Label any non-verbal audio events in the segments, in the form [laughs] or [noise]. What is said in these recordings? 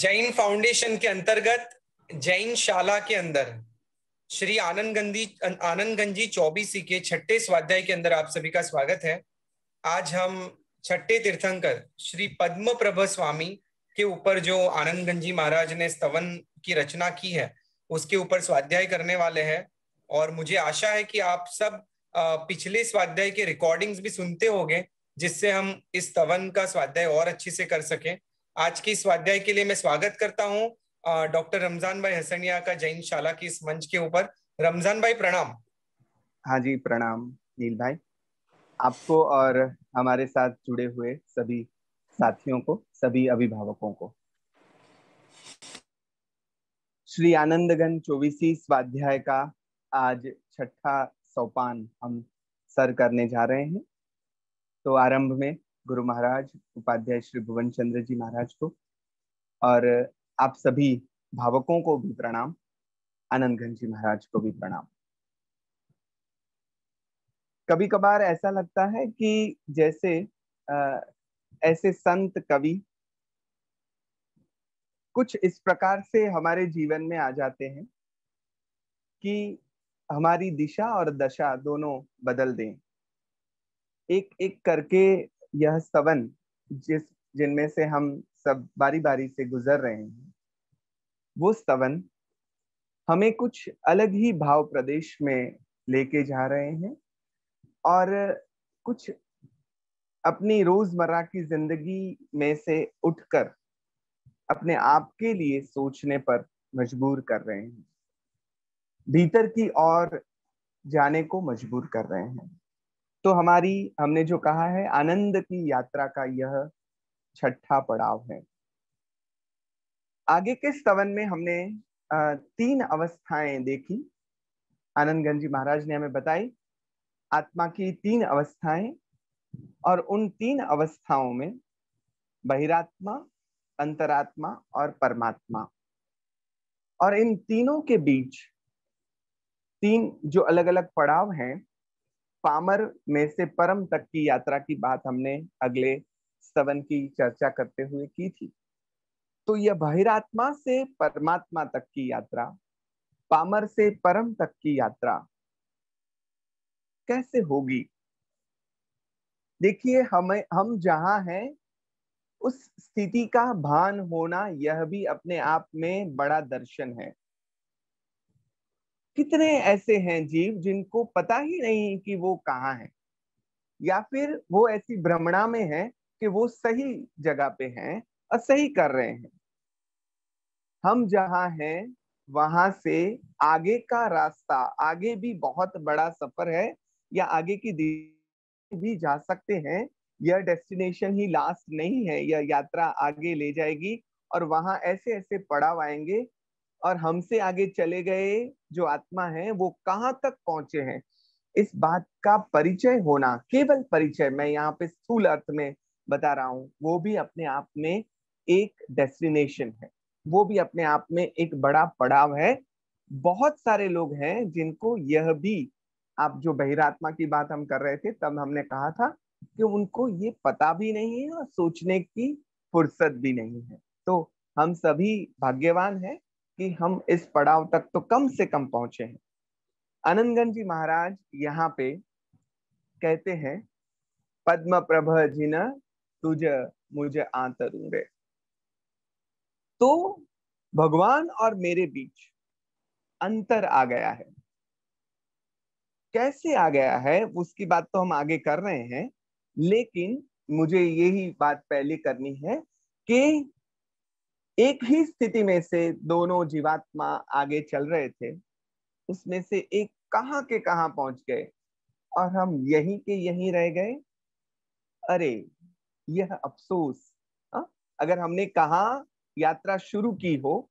Jain foundation के अंतर्गत जैन शाला के अंदर श्री आनंद गंदी आनंद गंजी चौबीसी के छठे स्वाध्याय के अंदर आप सभी का स्वागत है आज हम छठे तीर्थंकर श्री पद्म प्रभ स्वामी के ऊपर जो आनंद गंजी महाराज ने स्तवन की रचना की है उसके ऊपर स्वाध्याय करने वाले हैं और मुझे आशा है कि आप सब पिछले स्वाध्याय के रिकॉर्डिंग्स भी सुनते होंगे जिससे हम इस स्तवन का स्वाध्याय और अच्छे से कर सकें आज की स्वाध्याय के लिए मैं स्वागत करता हूँ डॉक्टर रमजान भाई हसनिया का जैन शाला की इस मंच के ऊपर रमजान भाई प्रणाम हाँ जी प्रणाम नील भाई आपको और हमारे साथ जुड़े हुए सभी साथियों को सभी अभिभावकों को श्री आनंदगन चौबीसी स्वाध्याय का आज छठा सोपान हम सर करने जा रहे हैं तो आरंभ में गुरु महाराज उपाध्याय श्री भुवन चंद्र जी महाराज को और आप सभी भावकों को भी प्रणाम आनंद जी महाराज को भी प्रणाम कभी कभार ऐसा लगता है कि जैसे आ, ऐसे संत कवि कुछ इस प्रकार से हमारे जीवन में आ जाते हैं कि हमारी दिशा और दशा दोनों बदल दें एक एक करके यह सवन जिस जिनमें से हम सब बारी बारी से गुजर रहे हैं वो सवन हमें कुछ अलग ही भाव प्रदेश में लेके जा रहे हैं और कुछ अपनी रोजमर्रा की जिंदगी में से उठकर अपने आप के लिए सोचने पर मजबूर कर रहे हैं भीतर की ओर जाने को मजबूर कर रहे हैं तो हमारी हमने जो कहा है आनंद की यात्रा का यह छठा पड़ाव है आगे के स्तवन में हमने तीन अवस्थाएं देखी आनंद जी महाराज ने हमें बताई आत्मा की तीन अवस्थाएं और उन तीन अवस्थाओं में बहिरात्मा अंतरात्मा और परमात्मा और इन तीनों के बीच तीन जो अलग अलग पड़ाव हैं पामर में से परम तक की यात्रा की बात हमने अगले सवन की चर्चा करते हुए की थी तो यह बहिरात्मा से परमात्मा तक की यात्रा पामर से परम तक की यात्रा कैसे होगी देखिए हमें हम जहां हैं उस स्थिति का भान होना यह भी अपने आप में बड़ा दर्शन है कितने ऐसे हैं जीव जिनको पता ही नहीं कि वो कहाँ है या फिर वो ऐसी भ्रमणा में है कि वो सही जगह पे हैं और सही कर रहे हैं हम जहाँ हैं वहां से आगे का रास्ता आगे भी बहुत बड़ा सफर है या आगे की भी जा सकते हैं यह डेस्टिनेशन ही लास्ट नहीं है यह यात्रा आगे ले जाएगी और वहां ऐसे ऐसे पड़ाव आएंगे और हमसे आगे चले गए जो आत्मा है वो कहाँ तक पहुंचे हैं इस बात का परिचय होना केवल परिचय मैं यहाँ पे स्थूल अर्थ में बता रहा हूँ वो भी अपने आप में एक डेस्टिनेशन है वो भी अपने आप में एक बड़ा पड़ाव है बहुत सारे लोग हैं जिनको यह भी आप जो बहिरात्मा की बात हम कर रहे थे तब हमने कहा था कि उनको ये पता भी नहीं है और सोचने की फुर्सत भी नहीं है तो हम सभी भाग्यवान हैं कि हम इस पड़ाव तक तो कम से कम पहुंचे हैं आनंदगंज जी महाराज यहाँ पे कहते हैं पद्म प्रभ जिन तुझ मुझे आतरूंगे तो भगवान और मेरे बीच अंतर आ गया है कैसे आ गया है उसकी बात तो हम आगे कर रहे हैं लेकिन मुझे यही बात पहले करनी है कि एक ही स्थिति में से दोनों जीवात्मा आगे चल रहे थे उसमें से एक कहाँ के कहा पहुंच गए और हम यही के यही रह गए अरे यह अफसोस हा? अगर हमने कहा यात्रा शुरू की हो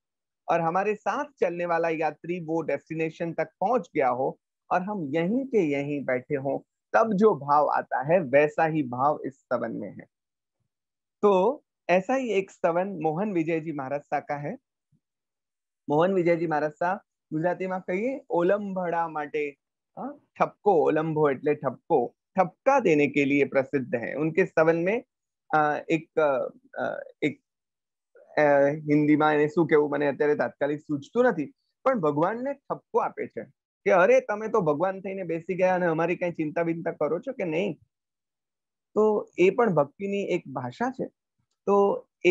और हमारे साथ चलने वाला यात्री वो डेस्टिनेशन तक पहुंच गया हो और हम यहीं के यहीं बैठे हो तब जो भाव आता है वैसा ही भाव इस सबन में है तो ऐसा ही एक सवन मोहन विजय जी महाराज सा का है मोहन विजय जी महाराज सा गुजराती में कई ओलम भडा माटे ठपको ओलमभो એટલે ઠપકો ઠપકા દેને કે લિયે પ્રસિદ્ધ હે ઉનકે સવન મે એક એક હિન્દી મે એ સુ કે હું મને અત્યારે તાત્કાલિક સુજતું નથી પણ ભગવાન ને ઠપકો આપે છે કે અરે તમે તો ભગવાન થઈને બેસી ગયા અને અમારી કઈ ચિંતા વિનતા કરો છો કે નહીં તો એ પણ ભક્તિ ની એક ભાષા છે તો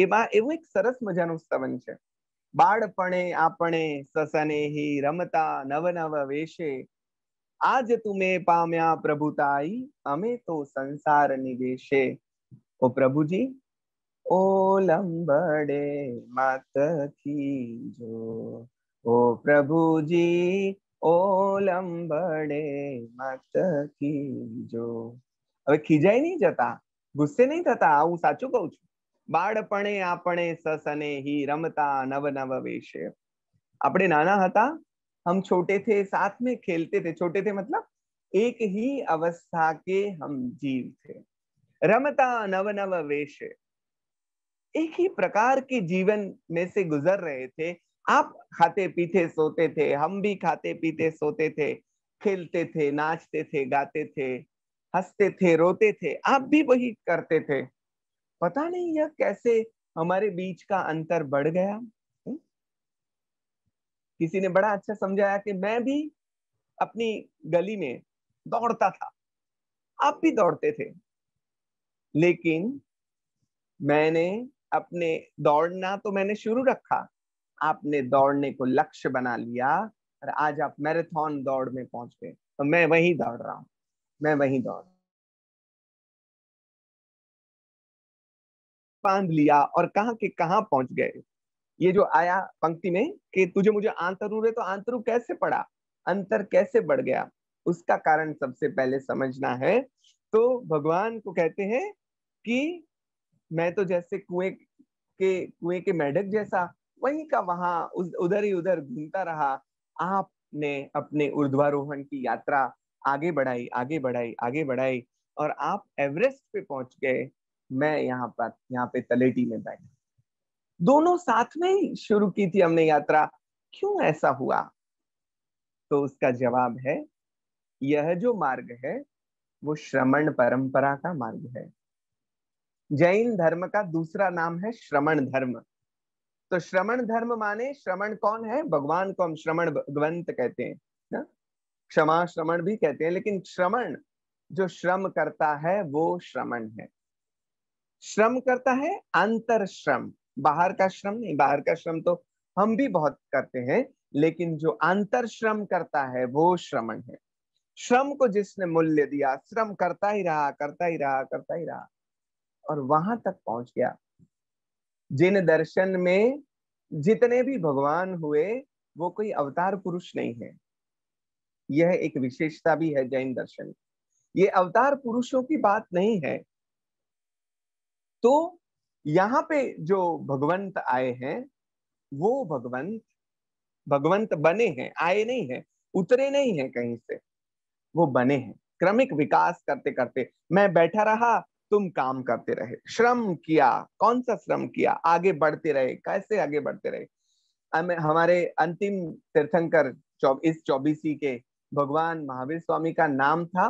એમાં એવું એક સરસ મજાનું સ્તવન છે બાળપણે આપણે સસને હી રમતા નવ નવ વેશે આજ તુમે પામ્યા પ્રભુતાઈ અમે તો સંસાર નિવેશે ઓ પ્રભુજી ઓ લંબડે માત ખીજો ઓ પ્રભુજી ઓ લંબડે માત ખીજો હવે ખીજાઈ નહીં જતા ગુસ્સે નહીં થતા હું સાચું કહું છું બાળપણે આપણે સસને ही रमता નવ નવ વેશે આપણે નાના હતા हम छोटे थे साथ में खेलते थे छोटे थे मतलब एक ही अवस्था के हम जीव थे रमता नव नव वेश एक ही प्रकार के जीवन में से गुजर रहे थे आप खाते पीते सोते थे हम भी खाते पीते सोते थे खेलते थे नाचते थे गाते थे हंसते थे रोते थे आप भी वही करते थे पता नहीं यह कैसे हमारे बीच का अंतर बढ़ गया हम्म। किसी ने बड़ा अच्छा समझाया कि मैं भी अपनी गली में दौड़ता था आप भी दौड़ते थे लेकिन मैंने अपने दौड़ना तो मैंने शुरू रखा आपने दौड़ने को लक्ष्य बना लिया और आज आप मैराथन दौड़ में पहुंच गए तो मैं वही दौड़ रहा हूं मैं वही दौड़ बांध लिया और कहा के कहाँ पहुंच गए ये जो आया पंक्ति में कि तुझे मुझे आंतरू रे तो आंतरू कैसे पड़ा अंतर कैसे बढ़ गया उसका कारण सबसे पहले समझना है तो भगवान को कहते हैं कि मैं तो जैसे कुएं के कुएं के मेढक जैसा वहीं का वहां उधर ही उधर घूमता रहा आपने अपने ऊर्ध्वारोहण की यात्रा आगे बढ़ाई आगे बढ़ाई आगे बढ़ाई और आप एवरेस्ट पे पहुंच गए मैं यहाँ पर यहाँ पे तलेटी में बैठा दोनों साथ में ही शुरू की थी हमने यात्रा क्यों ऐसा हुआ तो उसका जवाब है यह जो मार्ग है वो श्रमण परंपरा का मार्ग है जैन धर्म का दूसरा नाम है श्रमण धर्म तो श्रमण धर्म माने श्रमण कौन है भगवान को हम श्रमण भगवंत कहते हैं ना क्षमा श्रमण भी कहते हैं लेकिन श्रमण जो श्रम करता है वो श्रमण है श्रम करता है अंतर श्रम बाहर का श्रम नहीं बाहर का श्रम तो हम भी बहुत करते हैं लेकिन जो अंतर श्रम करता है वो श्रमण है श्रम को जिसने मूल्य दिया श्रम करता ही रहा करता ही रहा करता ही रहा और वहां तक पहुंच गया जिन दर्शन में जितने भी भगवान हुए वो कोई अवतार पुरुष नहीं है यह एक विशेषता भी है जैन दर्शन ये अवतार पुरुषों की बात नहीं है तो यहाँ पे जो भगवंत आए हैं वो भगवंत भगवंत बने हैं आए नहीं हैं उतरे नहीं हैं कहीं से वो बने हैं क्रमिक विकास करते करते मैं बैठा रहा तुम काम करते रहे श्रम किया कौन सा श्रम किया आगे बढ़ते रहे कैसे आगे बढ़ते रहे हमारे अंतिम तीर्थंकर इस चौबीसी के भगवान महावीर स्वामी का नाम था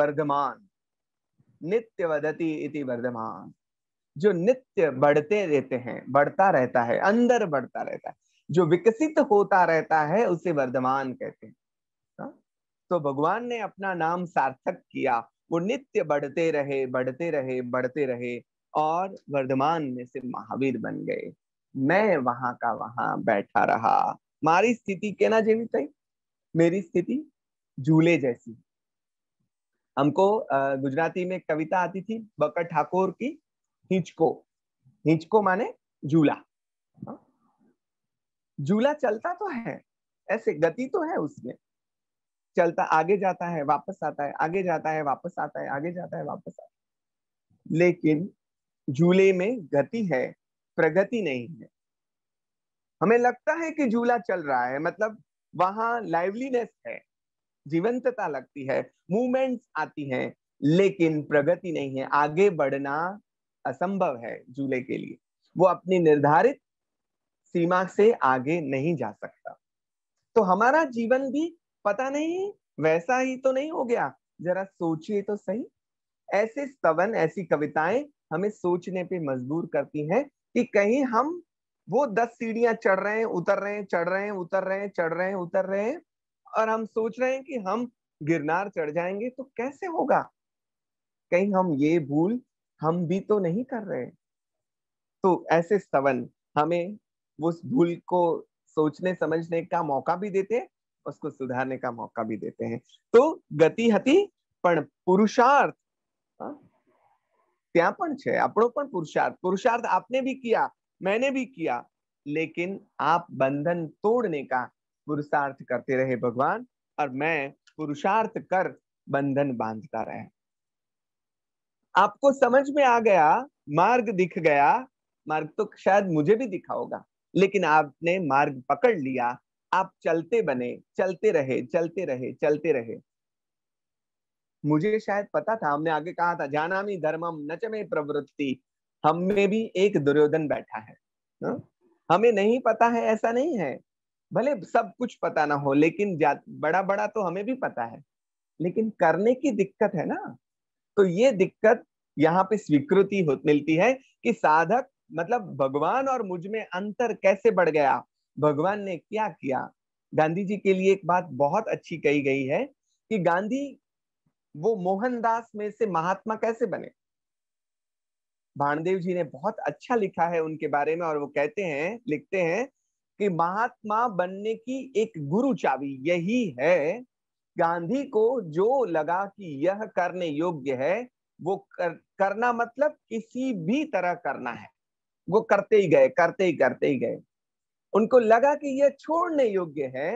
वर्धमान नित्य वदती इति वर्धमान जो नित्य बढ़ते रहते हैं बढ़ता रहता है अंदर बढ़ता रहता है जो विकसित होता रहता है उसे वर्धमान कहते हैं हाँ? तो भगवान ने अपना नाम सार्थक किया वो नित्य बढ़ते रहे बढ़ते रहे बढ़ते रहे और वर्धमान में से महावीर बन गए मैं वहां का वहां बैठा रहा मारी स्थिति कहना जेवी थी मेरी स्थिति झूले जैसी हमको गुजराती में कविता आती थी बकर ठाकुर की हिंचको हिंचको माने झूला हाँ? झूला चलता तो है ऐसे गति तो है उसमें चलता आगे जाता है वापस आता है आगे जाता है वापस आता है आगे जाता है वापस आता है लेकिन झूले में गति है प्रगति नहीं है हमें लगता है कि झूला चल रहा है मतलब वहां लाइवलीनेस है जीवंतता लगती है मूवमेंट्स आती हैं लेकिन प्रगति नहीं है आगे बढ़ना असंभव है झूले के लिए वो अपनी निर्धारित सीमा से आगे नहीं जा सकता तो हमारा जीवन भी पता नहीं वैसा ही तो नहीं हो गया जरा सोचिए तो सही ऐसे स्तवन ऐसी कविताएं हमें सोचने पे मजबूर करती हैं कि कहीं हम वो दस सीढ़ियां चढ़ रहे हैं उतर रहे हैं चढ़ रहे हैं उतर रहे हैं चढ़ रहे हैं उतर रहे हैं और हम सोच रहे हैं कि हम गिरनार चढ़ जाएंगे तो कैसे होगा कहीं हम ये भूल हम भी तो नहीं कर रहे तो ऐसे सवन हमें उस भूल को सोचने समझने का मौका भी देते हैं उसको सुधारने का मौका भी देते हैं तो गति હતી पर पुरुषार्थ ત્યાં પણ છે अपनो પણ पुरुषार्थ पुरुषार्थ आपने भी किया मैंने भी किया लेकिन आप बंधन तोड़ने का पुरुषार्थ करते रहे भगवान और मैं पुरुषार्थ कर बंधन बांधता रहा आपको समझ में आ गया मार्ग दिख गया मार्ग तो शायद मुझे भी दिखा होगा लेकिन आपने मार्ग पकड़ लिया आप चलते बने चलते रहे चलते रहे चलते रहे मुझे शायद पता था हमने आगे कहा था जाना मी धर्मम नचमे प्रवृत्ति हम में भी एक दुर्योधन बैठा है ना? हाँ? हमें नहीं पता है ऐसा नहीं है भले सब कुछ पता ना हो लेकिन बड़ा बड़ा तो हमें भी पता है लेकिन करने की दिक्कत है ना तो ये दिक्कत यहाँ पे स्वीकृति मिलती है कि साधक मतलब भगवान और मुझ में अंतर कैसे बढ़ गया भगवान ने क्या किया गांधी जी के लिए एक बात बहुत अच्छी कही गई है कि गांधी वो मोहनदास में से महात्मा कैसे बने भाणदेव जी ने बहुत अच्छा लिखा है उनके बारे में और वो कहते हैं लिखते हैं कि महात्मा बनने की एक गुरु चावी यही है गांधी को जो लगा कि यह करने योग्य है वो कर, करना मतलब किसी भी तरह करना है वो करते ही गए करते ही करते ही गए उनको लगा कि यह छोड़ने योग्य है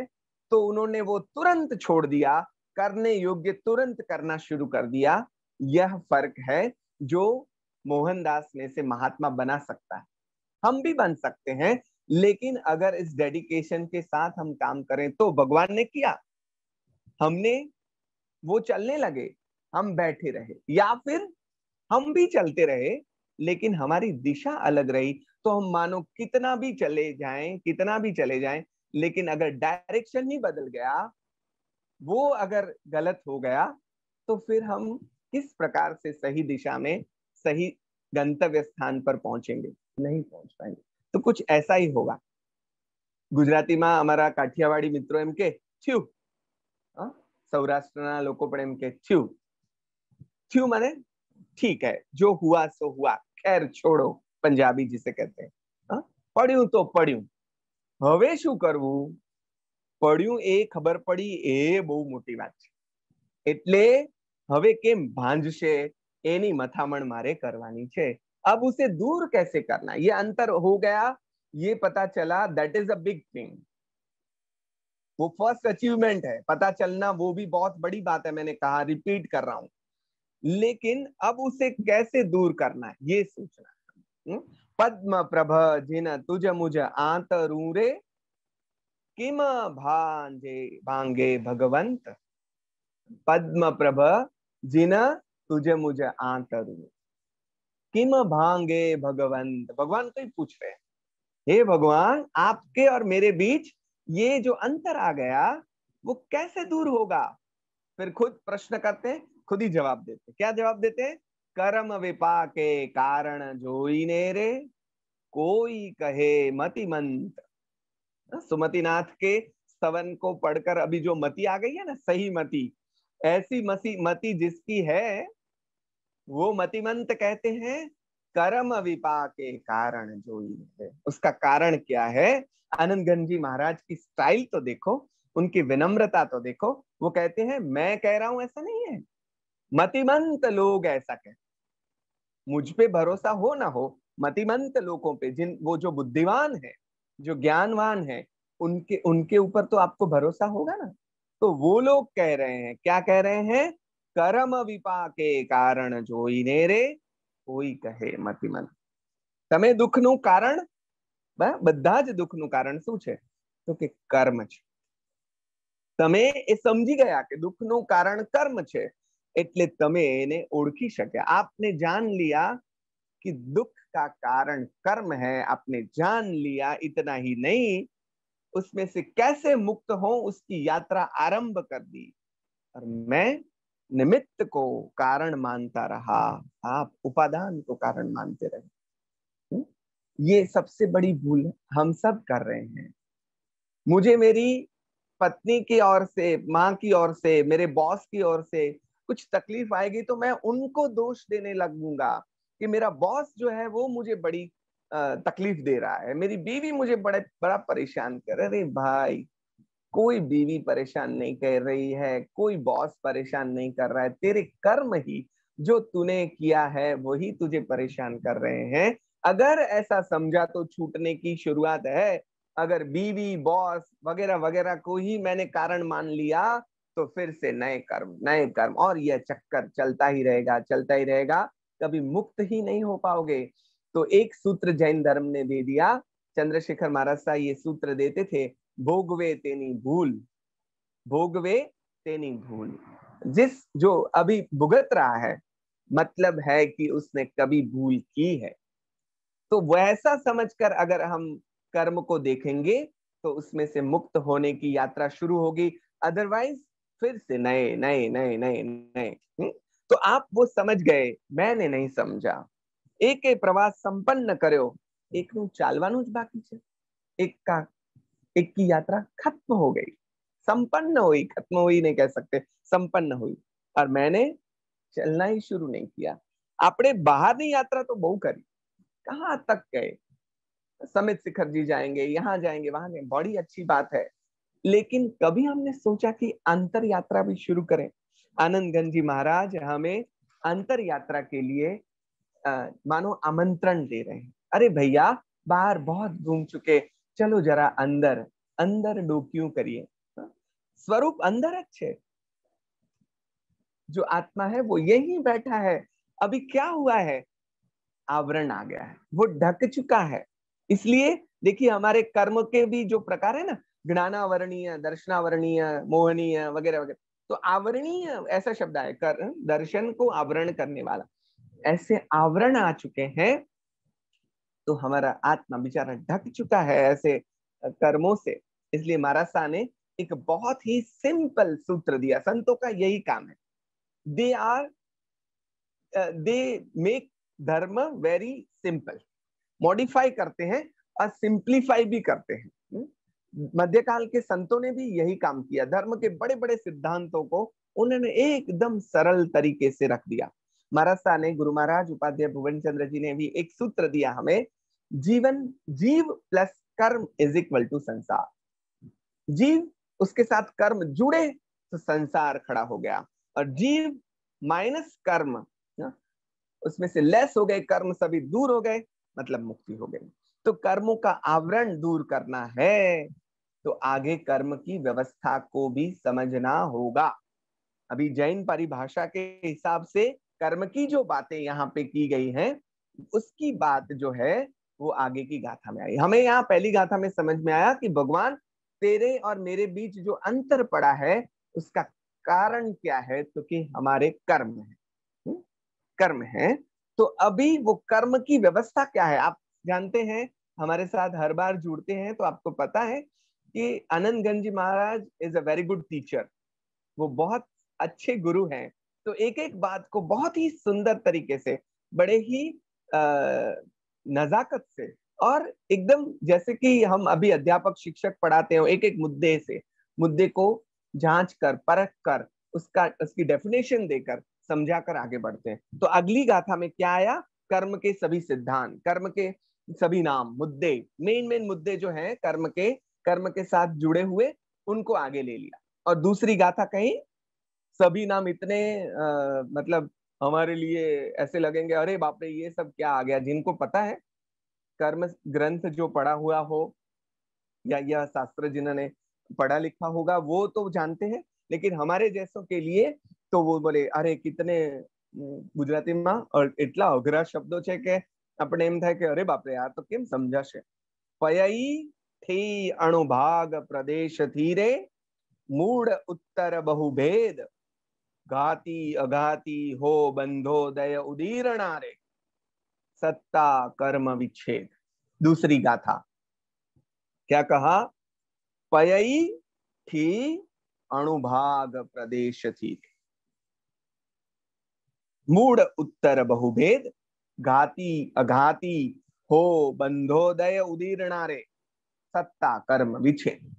तो उन्होंने वो तुरंत छोड़ दिया करने योग्य तुरंत करना शुरू कर दिया यह फर्क है जो मोहनदास में से महात्मा बना सकता है हम भी बन सकते हैं लेकिन अगर इस डेडिकेशन के साथ हम काम करें तो भगवान ने किया हमने वो चलने लगे हम बैठे रहे या फिर हम भी चलते रहे लेकिन हमारी दिशा अलग रही तो हम मानो कितना भी चले जाएं कितना भी चले जाएं लेकिन अगर डायरेक्शन ही बदल गया वो अगर गलत हो गया तो फिर हम किस प्रकार से सही दिशा में सही गंतव्य स्थान पर पहुंचेंगे नहीं पहुंच पाएंगे तो कुछ ऐसा ही होगा गुजराती में हमारा काठियावाड़ी मित्रों एम के थ्यू सौराष्ट्र थ्यू थ्यू माने ठीक है जो हुआ सो हुआ खैर छोड़ो पंजाबी जिसे कहते हैं हाँ? पढ़ू तो पढ़ू हम शु कर खबर पड़ी ए बहुत मोटी बात है के भांजसे मथाम मारे करवानी दूर कैसे करना ये अंतर हो गया ये पता चला that is a big thing वो फर्स्ट अचीवमेंट है पता चलना वो भी बहुत बड़ी बात है मैंने कहा रिपीट कर रहा हूं लेकिन अब उसे कैसे दूर करना है ये सोचना हम्म? पद्म प्रभ जिन तुझ मुझ रूरे किम भांजे भांगे भगवंत पद्म प्रभ जिन तुझ मुझ आंतरूरे किम भांगे भगवंत भगवान को तो ही पूछ रहे हैं हे भगवान आपके और मेरे बीच ये जो अंतर आ गया वो कैसे दूर होगा फिर खुद प्रश्न करते खुद ही जवाब देते क्या जवाब देते कर्म के कारण जोई रे कोई कहे मतिमंत हाँ, सुमतिनाथ के सवन को पढ़कर अभी जो मति आ गई है ना सही मति ऐसी मसी मति जिसकी है वो मतिमंत कहते हैं कर्म विपा के कारण जो है उसका कारण क्या है आनंद गंजी महाराज की स्टाइल तो देखो उनकी विनम्रता तो देखो वो कहते हैं मैं कह रहा हूं ऐसा नहीं है मतिमंत लोग ऐसा कहते मुझ पे भरोसा हो ना हो मतिमंत लोगों पे जिन वो जो बुद्धिमान है जो ज्ञानवान है उनके उनके ऊपर तो आपको भरोसा होगा ना तो वो लोग कह रहे हैं क्या कह रहे हैं कर्म विपा के कारण जोई रे કોઈ કહે મતિમાન તમે દુખ નું કારણ બધા જ દુખ નું કારણ શું છે તો કે કર્મ છે તમે એ સમજી ગયા કે દુખ નું કારણ કર્મ છે એટલે તમે એને ઓળખી શક્યા આપને જાન લિયા કે દુખ કા કારણ કર્મ હે અપને જાન લિયા ઇતના હી નહીં ઉસમે સે કૈસે મુક્ત હો ઉસકી યાત્રા આરંભ કર દીર મે निमित्त को कारण मानता रहा आप उपादान को कारण मानते रहे ये सबसे बड़ी भूल हम सब कर रहे हैं मुझे मेरी पत्नी की ओर से माँ की ओर से मेरे बॉस की ओर से कुछ तकलीफ आएगी तो मैं उनको दोष देने लगूंगा कि मेरा बॉस जो है वो मुझे बड़ी तकलीफ दे रहा है मेरी बीवी मुझे बड़े बड़ा परेशान कर रहे भाई कोई बीवी परेशान नहीं कर रही है कोई बॉस परेशान नहीं कर रहा है तेरे कर्म ही जो तूने किया है वही तुझे परेशान कर रहे हैं अगर ऐसा समझा तो छूटने की शुरुआत है अगर बीवी बॉस वगैरह वगैरह को ही मैंने कारण मान लिया तो फिर से नए कर्म नए कर्म और यह चक्कर चलता ही रहेगा चलता ही रहेगा कभी मुक्त ही नहीं हो पाओगे तो एक सूत्र जैन धर्म ने दे दिया चंद्रशेखर महाराज साहब ये सूत्र देते थे भोगवे तेनी भूल भोगवे तेनी भूल जिस जो अभी भुगत रहा है मतलब है कि उसने कभी भूल की है तो वैसा समझकर अगर हम कर्म को देखेंगे तो उसमें से मुक्त होने की यात्रा शुरू होगी अदरवाइज फिर से नए नए नए नए नए हम्म? तो आप वो समझ गए मैंने नहीं समझा एक प्रवास संपन्न करो एक ચાલવાનું જ બાકી છે એક एक की यात्रा खत्म हो गई संपन्न हुई खत्म हुई नहीं कह सकते संपन्न हुई और मैंने चलना ही शुरू नहीं किया बाहर नहीं यात्रा तो बहु करी कहाँ तक गए समित शिखर जी जाएंगे यहाँ जाएंगे वहां जाएंगे बड़ी अच्छी बात है लेकिन कभी हमने सोचा कि अंतर यात्रा भी शुरू करें आनंद जी महाराज हमें अंतर यात्रा के लिए आ, मानो आमंत्रण दे रहे हैं अरे भैया बाहर बहुत घूम चुके चलो जरा अंदर अंदर डोक्यू करिए हाँ? स्वरूप अंदर अच्छे जो आत्मा है वो यही बैठा है अभी क्या हुआ है आवरण आ गया है वो ढक चुका है इसलिए देखिए हमारे कर्म के भी जो प्रकार है ना ज्ञानावरणीय दर्शनावरणीय मोहनीय वगैरह वगैरह तो आवरणीय ऐसा शब्द है कर दर्शन को आवरण करने वाला ऐसे आवरण आ चुके हैं तो हमारा आत्मा बेचारा ढक चुका है ऐसे कर्मों से इसलिए महाराज शाह ने एक बहुत ही सिंपल सूत्र दिया संतों का यही काम है they are they make dharma very simple modify करते हैं और सिंप्लीफाई भी करते हैं हम्म? मध्यकाल के संतों ने भी यही काम किया धर्म के बड़े बड़े सिद्धांतों को उन्होंने एकदम सरल तरीके से रख दिया महाराज शाह ने गुरु महाराज उपाध्याय भुवन चंद्र जी ने भी एक सूत्र दिया हमें जीवन जीव प्लस कर्म इज इक्वल टू संसार जीव उसके साथ कर्म जुड़े तो संसार खड़ा हो गया और जीव माइनस कर्म ना? उसमें से लेस हो गए कर्म सभी दूर हो गए मतलब मुक्ति हो गई तो कर्मों का आवरण दूर करना है तो आगे कर्म की व्यवस्था को भी समझना होगा अभी जैन परिभाषा के हिसाब से कर्म की जो बातें यहाँ पे की गई हैं उसकी बात जो है वो आगे की गाथा में आई हमें यहाँ पहली गाथा में समझ में आया कि भगवान तेरे और मेरे बीच जो अंतर पड़ा है उसका कारण क्या है तो कि हमारे कर्म है हम्म? कर्म है तो अभी वो कर्म की व्यवस्था क्या है आप जानते हैं हमारे साथ हर बार जुड़ते हैं तो आपको पता है कि Anand Ganji Maharaj is a very good teacher वो बहुत अच्छे गुरु हैं तो एक एक बात को बहुत ही सुंदर तरीके से बड़े ही नजाकत से और एकदम जैसे कि हम अभी अध्यापक शिक्षक पढ़ाते हैं एक एक मुद्दे से मुद्दे को जांच कर परख कर उसका उसकी डेफिनेशन देकर समझा कर आगे बढ़ते हैं तो अगली गाथा में क्या आया कर्म के सभी सिद्धांत कर्म के सभी नाम मुद्दे मेन मेन मुद्दे जो हैं कर्म के कर्म के साथ जुड़े हुए उनको आगे ले लिया और दूसरी गाथा कहीं सभी नाम इतने आ, मतलब हमारे लिए ऐसे लगेंगे अरे बाप रे ये सब क्या आ गया जिनको पता है कर्म ग्रंथ जो पढ़ा हुआ हो या यह शास्त्र जिन्होंने पढ़ा लिखा होगा वो तो जानते हैं लेकिन हमारे जैसों के लिए तो वो बोले અરે કિતને ગુજરાતીમાં એટલા અઘરા के अपने एम था कि अरे बाप रे यार तो તો समझा से पयई થી अणुभाग प्रदेश थी रे मूड उत्तर बहुभेद घाती अघाती हो बंधो दय उदीरणा सत्ता कर्म विच्छेद दूसरी गाथा क्या कहा पयई थी अणुभाग प्रदेश थी मूड उत्तर बहुभेद घाती अघाती हो बंधोदय उदीर्णारे सत्ता कर्म विच्छेद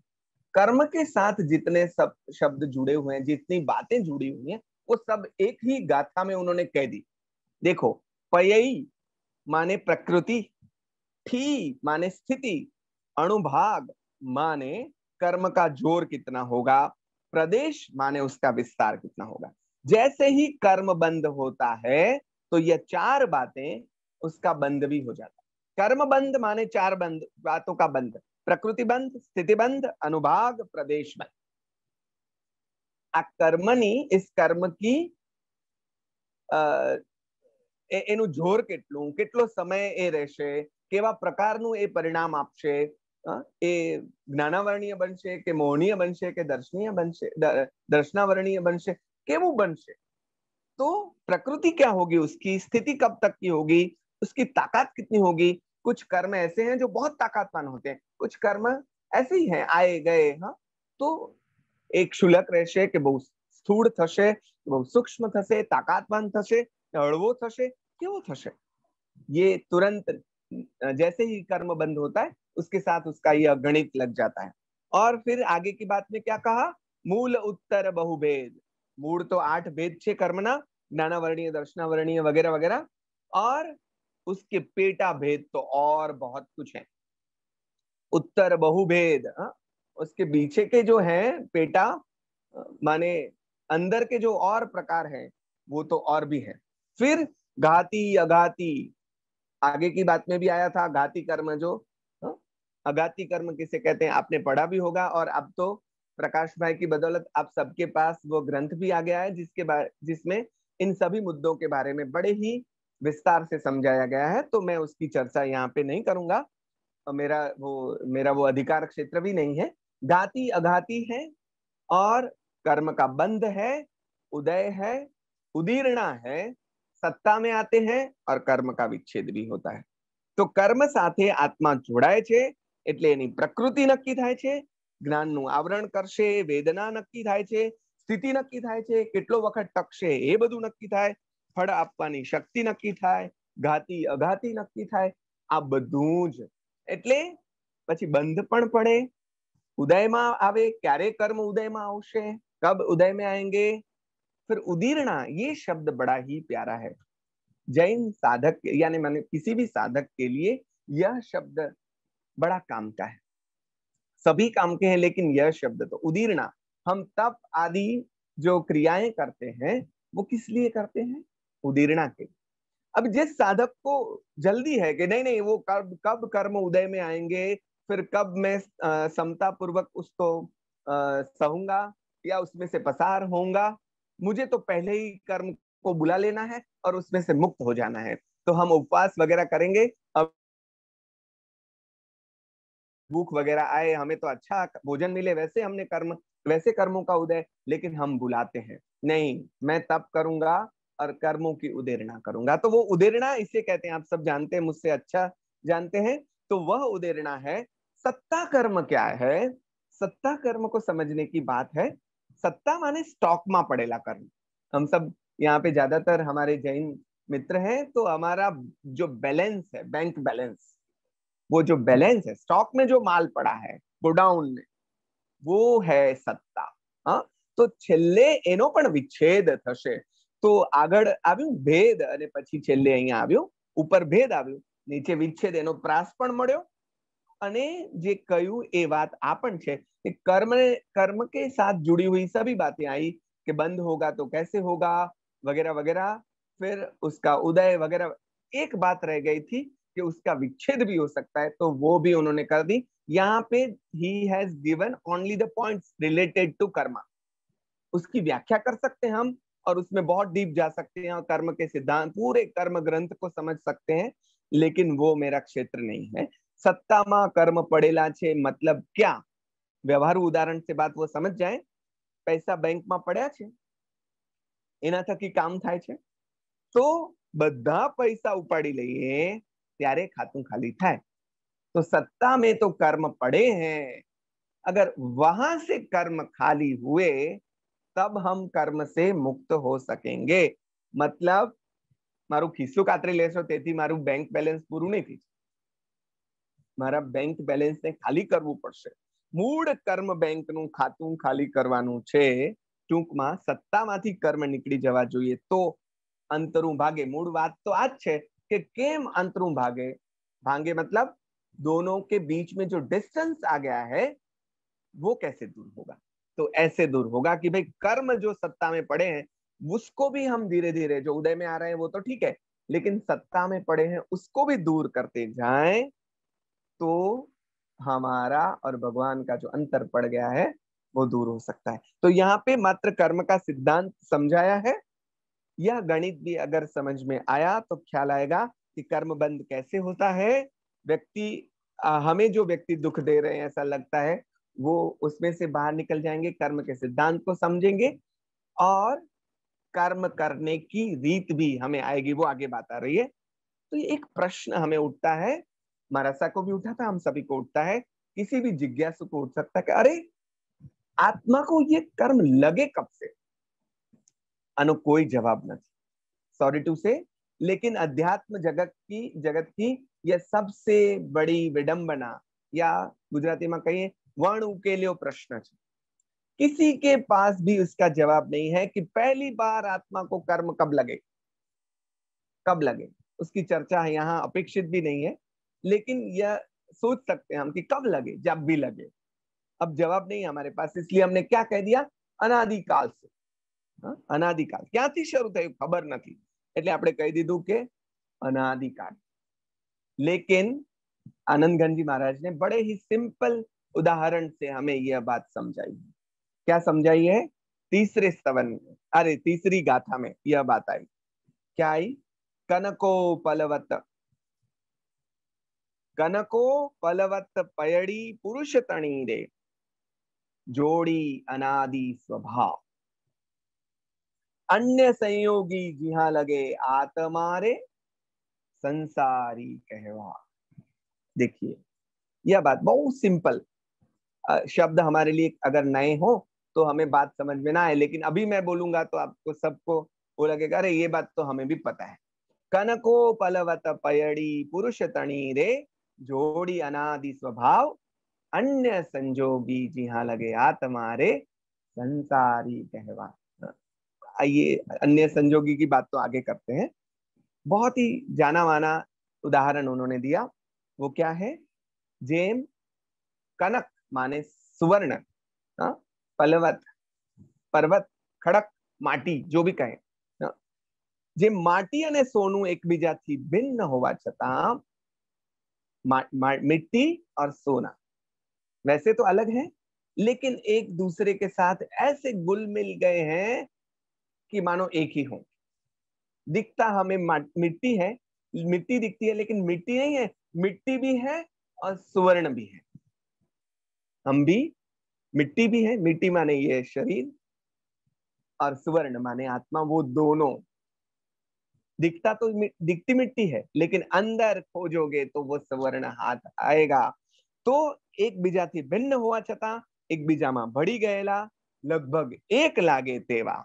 कर्म के साथ जितने सब शब्द जुड़े हुए हैं जितनी बातें जुड़ी हुई हैं वो सब एक ही गाथा में उन्होंने कह दी देखो पयई माने प्रकृति ठी माने स्थिति अणुभाग माने कर्म का जोर कितना होगा प्रदेश माने उसका विस्तार कितना होगा जैसे ही कर्म बंद होता है तो यह चार बातें उसका बंद भी हो जाता है कर्म बंद माने चार बंद बातों का बंद प्रकृति बंध स्थिति बंध अनुभाग प्रदेश में आ कर्मनी इस कर्म की ए एनु जोर કેટલો કેટલો સમય એ રહેશે કેવા પ્રકાર નું એ પરિણામ આવશે એ જ્ઞાનાવર્ણ્ય બનશે કે મોહણ્ય બનશે કે દર્શનીય બનશે દર્શનાવર્ણ્ય બનશે કેવું બનશે તો প্রকৃতি ક્યાં hogi uski sthiti kab tak ki hogi uski takat kitni hogi कुछ कर्म ऐसे हैं जो बहुत ताकतवान होते हैं कुछ कर्म ऐसे ही हैं आए गए हाँ तो एक शुलक रहे कि બહુ स्थूल થશે બહુ सूक्ष्म થશે ताकतवान થશે हड़वो થશે क्यों થશે ये तुरंत जैसे ही कर्म बंद होता है उसके साथ उसका यह गणित लग जाता है और फिर आगे की बात में क्या कहा मूल उत्तर बहुभेद मूल तो आठ भेद छे कर्मना ज्ञानावरणीय वर्णीय वगैरह वगैरह और उसके पेटा भेद तो और बहुत कुछ है उत्तर बहुभेद हाँ, उसके पीछे के जो है पेटा माने अंदर के जो और प्रकार है वो तो और भी है फिर घाती अघाती आगे की बात में भी आया था घाती कर्म जो हाँ, अघाती कर्म किसे कहते हैं आपने पढ़ा भी होगा और अब तो प्रकाश भाई की बदौलत आप सबके पास वो ग्रंथ भी आ गया है जिसके बारे जिसमें इन सभी मुद्दों के बारे में बड़े ही विस्तार से समझाया गया है तो मैं उसकी चर्चा यहाँ पे नहीं करूंगा मेरा वो मेरा वो अधिकार क्षेत्र भी नहीं है घाती अघाती है और कर्म का बंध है उदय है उदीर्णा है सत्ता में आते हैं और कर्म का विच्छेद भी होता है तो कर्म साथ आत्मा जोड़ाए प्रकृति नक्की थे ज्ञान નક્કી થાય છે જ્ઞાનનું नक्की કરશે વેદના નક્કી થાય नक्की સ્થિતિ નક્કી થાય છે કેટલો વખત ફળ આપવાની શક્તિ નક્કી થાય ઘાતી અઘાતી નક્કી થાય આ બધું જ એટલે પછી બંધ પણ પડે ઉદયમાં આવે उदय में आएंगे फिर उदीर्णा ये शब्द बड़ा ही प्यारा है जैन साधक यानी मैंने किसी भी साधक के लिए यह शब्द बड़ा काम का है सभी काम के हैं लेकिन यह शब्द तो उदीरणा हम तप आदि जो क्रियाएं करते हैं वो किस लिए करते हैं उदीर्णा के अब जिस साधक को जल्दी है कि नहीं नहीं वो कब कब कर्म उदय में आएंगे फिर कब मैं समता पूर्वक उसको सहूंगा या उसमें से पसार होऊंगा मुझे तो पहले ही कर्म को बुला लेना है और उसमें से मुक्त हो जाना है तो हम उपवास वगैरह करेंगे अब भूख वगैरह आए हमें तो अच्छा भोजन मिले वैसे हमने कर्म वैसे कर्मों का उदय लेकिन हम बुलाते हैं नहीं मैं तब करूंगा और कर्मों की उदेरणा करूंगा तो वो उदेरणा इसे कहते हैं आप सब जानते हैं मुझसे अच्छा जानते हैं तो वह उदेरणा है सत्ता कर्म क्या है सत्ता कर्म को समझने की बात है सत्ता माने स्टॉक मा पड़ेला कर्म हम सब यहाँ पे ज्यादातर हमारे जैन मित्र हैं तो हमारा जो बैलेंस है बैंक बैलेंस वो जो बैलेंस है स्टॉक में जो माल पड़ा है गोडाउन में वो है सत्ता हाँ तो છેલ્લે એનો પણ तो આગળ આવ્યું ભેદ અને પછી છેલ્લે અહીંયા આવ્યો ઉપર ભેદ આવ્યો નીચે વિચ્છેદ એનો પ્રાસ પણ મળ્યો અને જે એ વાત આ પણ છે કે કર્મ કર્મ કે સાથ जुड़ी हुई सभी बातें आई कि बंद होगा तो कैसे होगा वगैरह वगैरह फिर उसका उदय वगैरह एक बात रह गई थी कि उसका विच्छेद भी हो सकता है तो वो भी उन्होंने कर दी यहाँ पे ही has given only the points related to karma उसकी व्याख्या कर सकते हैं हम और उसमें बहुत डीप जा सकते हैं और कर्म के सिद्धांत पूरे कर्म ग्रंथ को समझ सकते हैं लेकिन वो मेरा क्षेत्र नहीं है सत्ता माँ कर्म पड़ेला छे मतलब क्या વ્યવહારુ ઉદાહરણ છે વાત વો સમજ જાય પૈસા બેંકમાં પડ્યા છે એના થકી काम थाय छे तो બધા पैसा उपाड़ी लीए त्यारे ખાતું खाली थाय तो सत्ता में तो कर्म पड़े हैं अगर वहां से कर्म खाली हुए तब हम कर्म से मुक्त हो सकेंगे मतलब मारू खिस्सू कातरी लेसो तेती मारू बैंक बैलेंस पूरु नहीं थी मारा बैंक बैलेंस ने खाली करव पड़ मूल कर्म बैंक नु खातु खाली करवानु छे टूंक में सत्ता में कर्म निकली जवा जो तो अंतरू भागे मूल बात तो आज है कि केम अंतरू भागे भांगे मतलब दोनों के बीच में जो डिस्टेंस आ गया है वो कैसे दूर होगा तो ऐसे दूर होगा कि भाई कर्म जो सत्ता में पड़े हैं उसको भी हम धीरे धीरे जो उदय में आ रहे हैं वो तो ठीक है लेकिन सत्ता में पड़े हैं उसको भी दूर करते जाएं तो हमारा और भगवान का जो अंतर पड़ गया है वो दूर हो सकता है तो यहाँ पे मात्र कर्म का सिद्धांत समझाया है यह गणित भी अगर समझ में आया तो ख्याल आएगा कि कर्म बंद कैसे होता है व्यक्ति हमें जो व्यक्ति दुख दे रहे हैं ऐसा लगता है वो उसमें से बाहर निकल जाएंगे कर्म के सिद्धांत को समझेंगे और कर्म करने की रीत भी हमें आएगी वो आगे बात आ रही है तो ये एक प्रश्न हमें उठता है महारासा को भी उठा था हम सभी को उठता है किसी भी जिज्ञासु को उठ सकता है अरे आत्मा को ये कर्म लगे कब से अनु कोई जवाब न सॉरी टू से लेकिन अध्यात्म जगत की जगत की यह सबसे बड़ी विडंबना या गुजराती में कहिए वर्ण उकेले प्रश्न किसी के पास भी उसका जवाब नहीं है कि पहली बार आत्मा को कर्म कब लगे कब लगे उसकी चर्चा है यहाँ अपेक्षित भी नहीं है लेकिन यह सोच सकते हैं हम कि कब लगे जब भी लगे अब जवाब नहीं हमारे पास इसलिए हमने क्या कह दिया अनादिकाल हाँ, क्या थी शुरू શરૂ खबर ખબર નથી એટલે આપણે કહી દીધું કે અનાદિકાલ લેકિન આનંદ ગંજી महाराज ने बड़े ही सिंपल उदाहरण से हमें यह बात समझाई क्या समझाई है तीसरे स्तवन में अरे तीसरी गाथा में यह बात आई क्या आई कनको पलवत कनको पलवत पयड़ी पुरुष तणी रे जोड़ी अनादि स्वभाव अन्य संयोगी जिहा लगे आत्मारे संसारी कहवा देखिए यह बात बहुत सिंपल शब्द हमारे लिए अगर नए हो तो हमें बात समझ में ना आए लेकिन अभी मैं बोलूंगा तो आपको सबको वो लगेगा अरे ये बात तो हमें भी पता है कनको पलवत पयड़ी पुरुष तणी रे जोड़ी अनादि स्वभाव अन्य संजोगी जी हाँ लगे आत्मा रे संसारी कहवा आइए अन्य संजोगी की बात तो आगे करते हैं बहुत ही जाना माना उदाहरण उन्होंने दिया वो क्या है जेम कनक माने सुवर्ण पलवत हाँ, पर्वत खड़क माटी जो भी कहे हाँ। जे माटी ने सोनू एक बीजा भिन्न होवा छता मिट्टी और सोना वैसे तो अलग है लेकिन एक दूसरे के साथ ऐसे गुल मिल गए हैं कि मानो एक ही हो दिखता हमें मिट्टी है मिट्टी दिखती है लेकिन मिट्टी नहीं है मिट्टी भी है और सुवर्ण भी है हम भी मिट्टी भी है मिट्टी माने ये शरीर और सुवर्ण माने आत्मा वो दोनों दिखता तो दिखती मिट्टी है लेकिन अंदर खोजोगे तो वो सुवर्ण हाथ आएगा तो एक बीजा थी भिन्न हुआ छता एक बीजा में भड़ी गएला लगभग एक लागे तेवा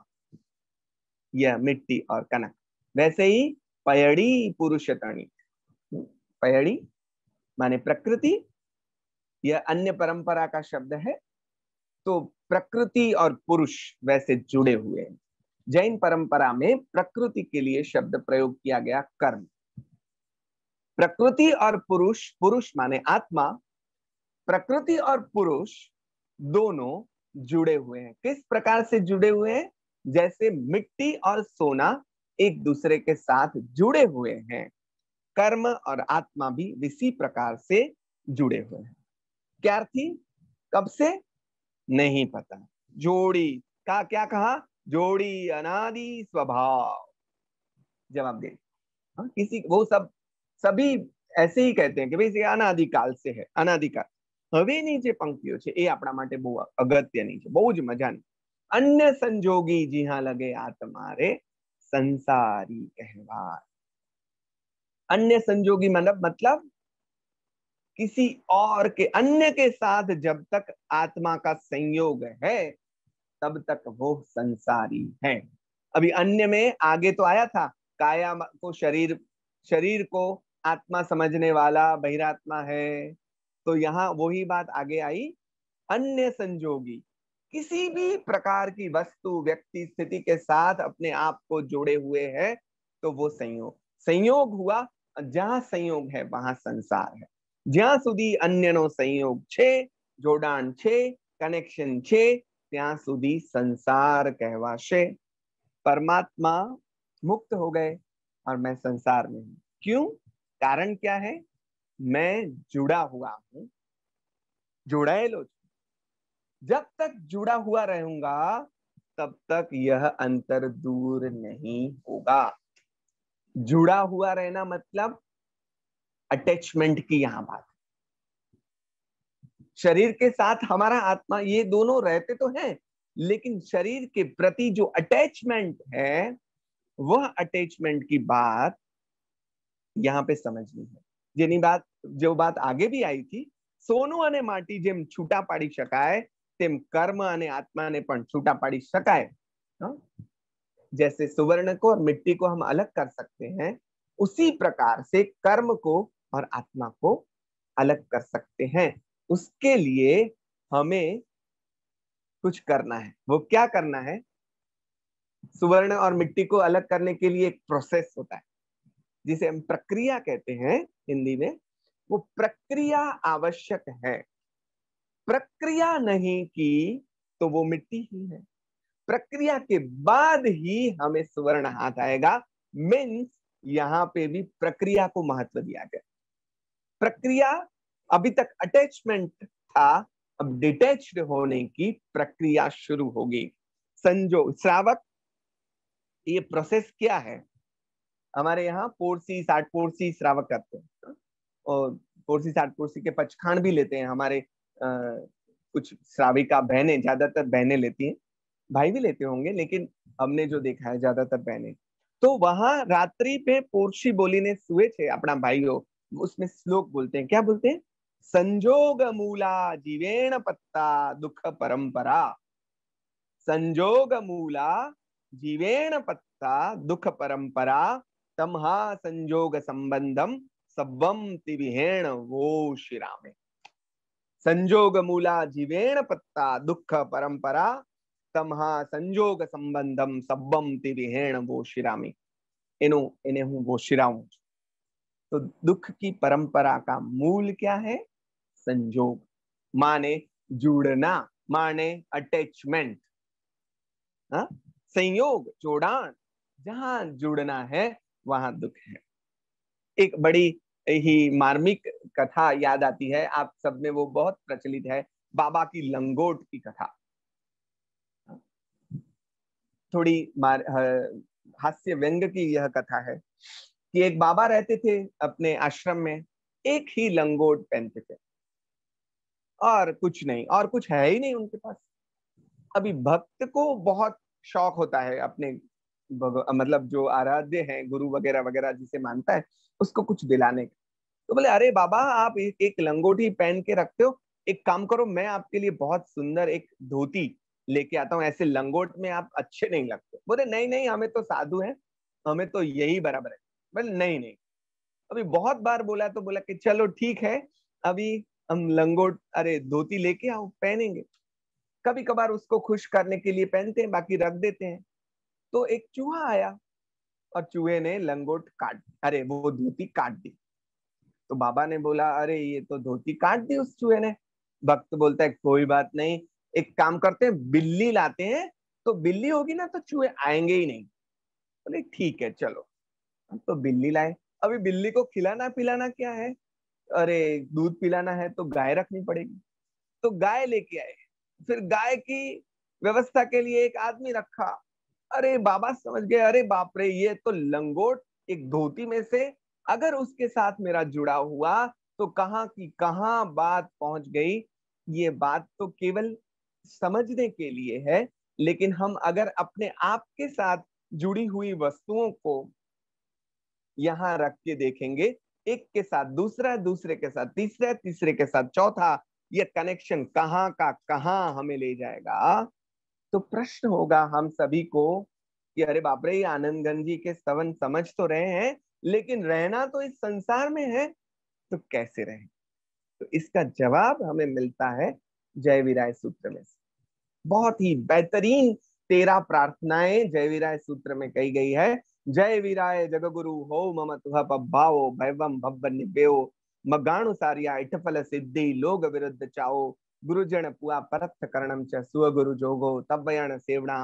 यह मिट्टी और कनक वैसे ही पयड़ी पुरुषतणी पयड़ी माने प्रकृति यह अन्य परंपरा का शब्द है तो प्रकृति और पुरुष वैसे जुड़े हुए हैं जैन परंपरा में प्रकृति के लिए शब्द प्रयोग किया गया कर्म प्रकृति और पुरुष पुरुष माने आत्मा प्रकृति और पुरुष दोनों जुड़े हुए हैं किस प्रकार से जुड़े हुए हैं जैसे मिट्टी और सोना एक दूसरे के साथ जुड़े हुए हैं कर्म और आत्मा भी इसी प्रकार से जुड़े हुए हैं क्या थी कब से नहीं पता जोड़ी का क्या कहा जोड़ी अनादि स्वभाव जवाब दे हाँ, किसी वो सब सभी ऐसे ही कहते हैं कि भाई अनादिकाल से है अनादिकाल हवेनी जे पंक्तियों छे ए अपना माटे बहु अगत्य नहीं छे बहुज मजा नहीं अन्य संजोगी जिहां लगे आत्मा संसारी कहवार अन्य संजोगी मतलब मतलब किसी और के अन्य के साथ जब तक आत्मा का संयोग है तब तक वो संसारी है अभी अन्य में आगे तो आया था काया को शरीर शरीर को आत्मा समझने वाला बहिरात्मा है तो यहाँ वही बात आगे आई अन्य संजोगी किसी भी प्रकार की वस्तु व्यक्ति स्थिति के साथ अपने आप को जोड़े हुए है तो वो संयोग संयोग हुआ जहां संयोग है वहां संसार है જ્યાં સુધી અન્યનો સંયોગ છે જોડાણ છે કનેક્શન છે ત્યાં સુધી સંસાર કહેવાશે परमात्मा मुक्त हो गए और मैं संसार में हूं क्यों कारण क्या है मैं जुड़ा हुआ हूं जुड़ाएलो जब तक जुड़ा हुआ रहूंगा तब तक यह अंतर दूर नहीं होगा जुड़ा हुआ रहना मतलब अटैचमेंट की यहां बात शरीर के साथ हमारा आत्मा ये दोनों रहते तो हैं लेकिन शरीर के प्रति जो अटैचमेंट है वह अटैचमेंट की बात यहां पे समझनी है बात जो बात आगे भी आई थी सोनू अने माटी जेम छूटा पाड़ी પાડી तेम कर्म अने आत्मा ने पण छूटा पाड़ी શકાય हाँ? जैसे सुवर्ण को और मिट्टी को हम अलग कर सकते हैं उसी प्रकार से कर्म को और आत्मा को अलग कर सकते हैं उसके लिए हमें कुछ करना है वो क्या करना है सुवर्ण और मिट्टी को अलग करने के लिए एक प्रोसेस होता है जिसे हम प्रक्रिया कहते हैं हिंदी में वो प्रक्रिया आवश्यक है प्रक्रिया नहीं की तो वो मिट्टी ही है प्रक्रिया के बाद ही हमें सुवर्ण हाथ आएगा मीन्स यहाँ पे भी प्रक्रिया को महत्व दिया गया प्रक्रिया अभी तक अटैचमेंट था अब डिटेच होने की प्रक्रिया शुरू होगी संजो श्रावक ये प्रोसेस क्या है हमारे यहाँ पोर्सी साठ पोर्सी श्रावक करते हैं और पोर्सी साठ पोर्सी के पचखाण भी लेते हैं हमारे आ, कुछ श्राविका बहने ज्यादातर बहने लेती हैं भाई भी लेते होंगे लेकिन हमने जो देखा है ज्यादातर बहने तो वहां रात्रि पे पोर्सी ने सुए थे अपना भाई हो उसमें श्लोक बोलते हैं क्या बोलते हैं संजोग मूला जीवेण पत्ता दुख परंपरा संजोग मूला जीवेण पत्ता दुख परंपरा तमहा संजोग संबंधम सब्बम तिविहेण वो शिरामे संजोग मूला जीवेण पत्ता दुख परंपरा तमहा संजोग संबंधम सब्बम तिविहेण वो श्रीरामी એનું इन्हें हूँ वो રહ્યો तो दुख की परंपरा का मूल क्या है संजोग माने जुड़ना माने अटैचमेंट हाँ? संयोग जोड़ान जहां जुड़ना है वहां दुख है एक बड़ी ही मार्मिक कथा याद आती है आप सब में वो बहुत प्रचलित है बाबा की लंगोट की कथा थोड़ी हास्य व्यंग की यह कथा है कि एक बाबा रहते थे अपने आश्रम में एक ही लंगोट पहनते थे और कुछ नहीं और कुछ है ही नहीं उनके पास अभी भक्त को बहुत शौक होता है अपने मतलब जो आराध्य है गुरु वगैरह वगैरह जिसे मानता है उसको कुछ दिलाने का तो बोले अरे बाबा आप एक, एक लंगोटी पहन के रखते हो एक काम करो मैं आपके लिए बहुत सुंदर एक धोती लेके आता हूँ ऐसे लंगोट में आप अच्छे नहीं लगते बोले नहीं नहीं हमें तो साधु है हमें तो यही बराबर है बट नहीं नहीं अभी बहुत बार बोला तो बोला कि चलो ठीक है अभी हम लंगोट अरे धोती लेके आओ पहनेंगे कभी कभार उसको खुश करने के लिए पहनते हैं बाकी रख देते हैं तो एक चूहा आया और चूहे ने लंगोट काट अरे वो धोती काट दी तो बाबा ने बोला अरे ये तो धोती काट दी उस चूहे ने भक्त बोलता है कोई बात नहीं एक काम करते हैं बिल्ली लाते हैं तो बिल्ली होगी ना तो चूहे आएंगे ही नहीं बोले ठीक है चलो तो बिल्ली लाए अभी बिल्ली को खिलाना पिलाना क्या है अरे दूध पिलाना है तो गाय रखनी पड़ेगी तो गाय लेके आए फिर गाय की व्यवस्था के लिए एक आदमी रखा अरे बाबा समझ गए अरे बाप रे ये तो लंगोट एक धोती में से अगर उसके साथ मेरा जुड़ा हुआ तो कहाँ की कहा बात पहुंच गई ये बात तो केवल समझने के लिए है लेकिन हम अगर अपने आप के साथ जुड़ी हुई वस्तुओं को यहाँ रख के देखेंगे एक के साथ दूसरा दूसरे के साथ तीसरा तीसरे के साथ चौथा ये कनेक्शन कहाँ का कहाँ हमें ले जाएगा तो प्रश्न होगा हम सभी को कि अरे बाप रे आनंदगंज जी के सवन समझ तो रहे हैं लेकिन रहना तो इस संसार में है तो कैसे रहे तो इसका जवाब हमें मिलता है जय विराय सूत्र में बहुत ही बेहतरीन तेरा प्रार्थनाएं जय विराय सूत्र में कही गई है जय वीराय जगगुरु हो मम तुह पावो भैवम भव निपेव मगाणु सारिया इटफल सिद्धि लोग विरुद्ध चाओ गुरुजन पुआ परत करणम च सुअगुरु जोगो तवयण सेवणा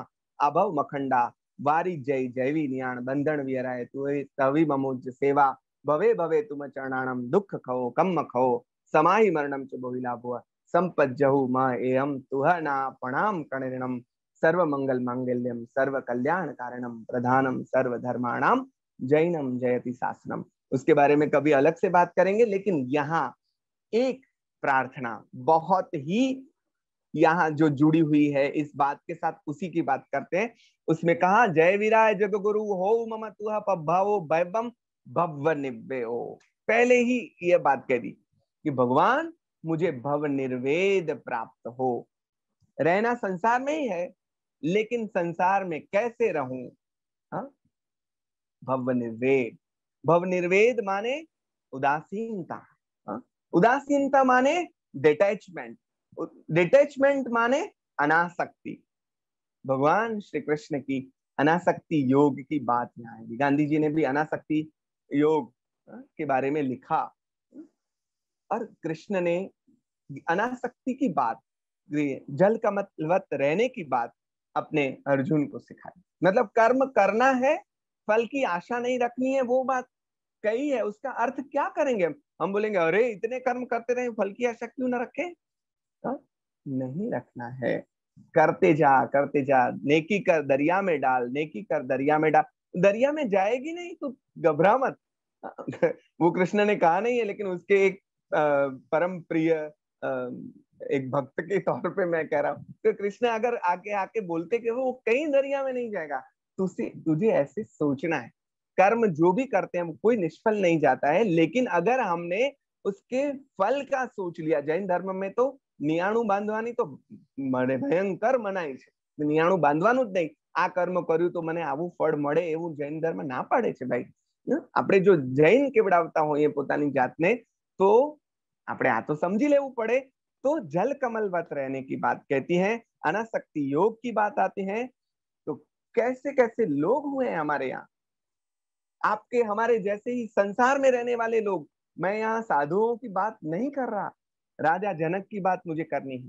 अभव मखंडा वारी जय जयवी नियाण बंधन विहराय तुए तवि ममोज सेवा भवे भवे तुम चरणानम दुख खो कम खो समाहि मरणम च बोहिला भुआ संपत मा एम तुह ना प्रणाम कणिणम सर्व मंगल मांगल्यम सर्व कल्याण कारणम प्रधानम सर्व धर्माणाम जैनम जयति शासनम उसके बारे में कभी अलग से बात करेंगे लेकिन यहाँ एक प्रार्थना बहुत ही यहाँ जो जुड़ी हुई है इस बात के साथ उसी की बात करते हैं उसमें कहा जय वीराय जग गुरु हो मम तुह पभावो भैवम भव निर्वेओ पहले ही यह बात कह दी कि भगवान मुझे भव निर्वेद प्राप्त हो रहना संसार में ही है लेकिन संसार में कैसे रहूं हाँ? भव निर्वेद भव निर्वेद माने उदासीनता हाँ? उदासीनता माने डिटैचमेंट डिटैचमेंट माने अनासक्ति भगवान श्री कृष्ण की अनासक्ति योग की बात यहाँ आएगी गांधी जी ने भी अनासक्ति योग हाँ, के बारे में लिखा और कृष्ण ने अनासक्ति की बात जल का मतलब रहने की बात अपने अर्जुन को सिखाया मतलब कर्म करना है फल की आशा नहीं रखनी है वो बात कही है उसका अर्थ क्या करेंगे हम बोलेंगे अरे इतने कर्म करते रहे फल की आशा क्यों ना रखे तो, नहीं रखना है करते जा करते जा नेकी कर दरिया में डाल नेकी कर दरिया में डाल दरिया में जाएगी नहीं तो घबरा मत [laughs] वो कृष्ण ने कहा नहीं है लेकिन उसके एक परम प्रिय एक भक्त के तौर पे मैं कह रहा हूँ तो कृष्ण अगर आके आके बोलते कि वो कहीं दरिया में नहीं जाएगा तुझे तुझे ऐसे सोचना है कर्म जो भी करते हैं कोई निष्फल नहीं जाता है लेकिन अगर हमने उसके फल का सोच लिया जैन धर्म में तो नियाणु बांधवानी तो मरे भयंकर मनाई है तो नियाणु बांधवानु नहीं आ कर्म करू तो मने आव फल मे एवं जैन धर्म ना पड़े भाई अपने जो जैन केवड़ावता होता जातने तो आप आ तो समझी लेव पड़े तो जल कमलवत रहने की बात कहती है अनाशक्ति योग की बात आती है तो कैसे कैसे लोग हुए हैं हमारे यहाँ आपके हमारे जैसे ही संसार में रहने वाले लोग मैं यहाँ साधुओं की बात नहीं कर रहा राजा जनक की बात मुझे करनी है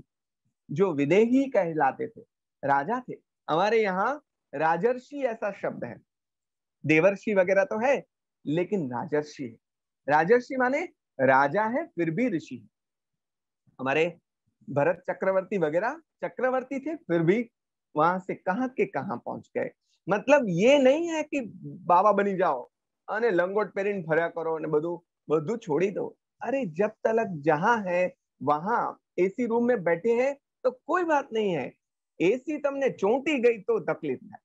जो विदेही कहलाते थे राजा थे हमारे यहाँ राजर्षि ऐसा शब्द है देवर्षि वगैरह तो है लेकिन राजर्षि है राजर्षि माने राजा है फिर भी ऋषि है हमारे भरत चक्रवर्ती वगैरह चक्रवर्ती थे फिर भी वहां से कहाँ के कहाँ पहुंच गए મતલબ એ નહીં હે કે બાવા બની જાઓ અને લંગોટ પહેરીને ફર્યા કરો અને બધું બધું છોડી દો અરે જબ તલક જહાં હે વહાં એસી રૂમ મેં બેઠે હે તો કોઈ વાત નહીં હે એસી તમને ચોંટી ગઈ તો તકલીફ થાય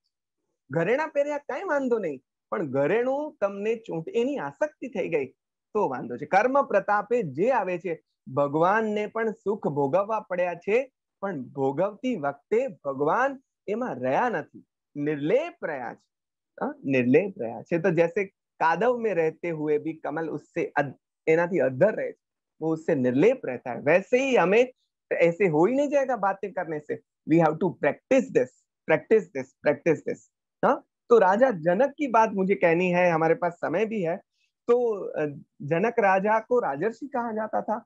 ઘરેણા પહેર્યા કઈ વાંધો નહીં પણ ઘરેણું તમને ચોંટી એની આસક્તિ થઈ ગઈ તો વાંધો છે કર્મ પ્રતાપે જે આવે છે ભગવાનને પણ સુખ ભોગવવા પડ્યા છે પણ ભોગવતી વખતે ભગવાન એમાં રહ્યા નથી निर्लेप रहा છે निर्लेप रहा છે તો જૈસે कादव में रहते हुए भी कमल उससे एना थी अधर रहे वो उससे निर्लेप रहता है वैसे ही हमें ऐसे हो ही नहीं जाएगा बातें करने से we have to practise this practise this practise this हाँ तो राजा जनक की बात मुझे कहनी है हमारे पास समय भी है तो जनक राजा को राजर्षि कहा जाता था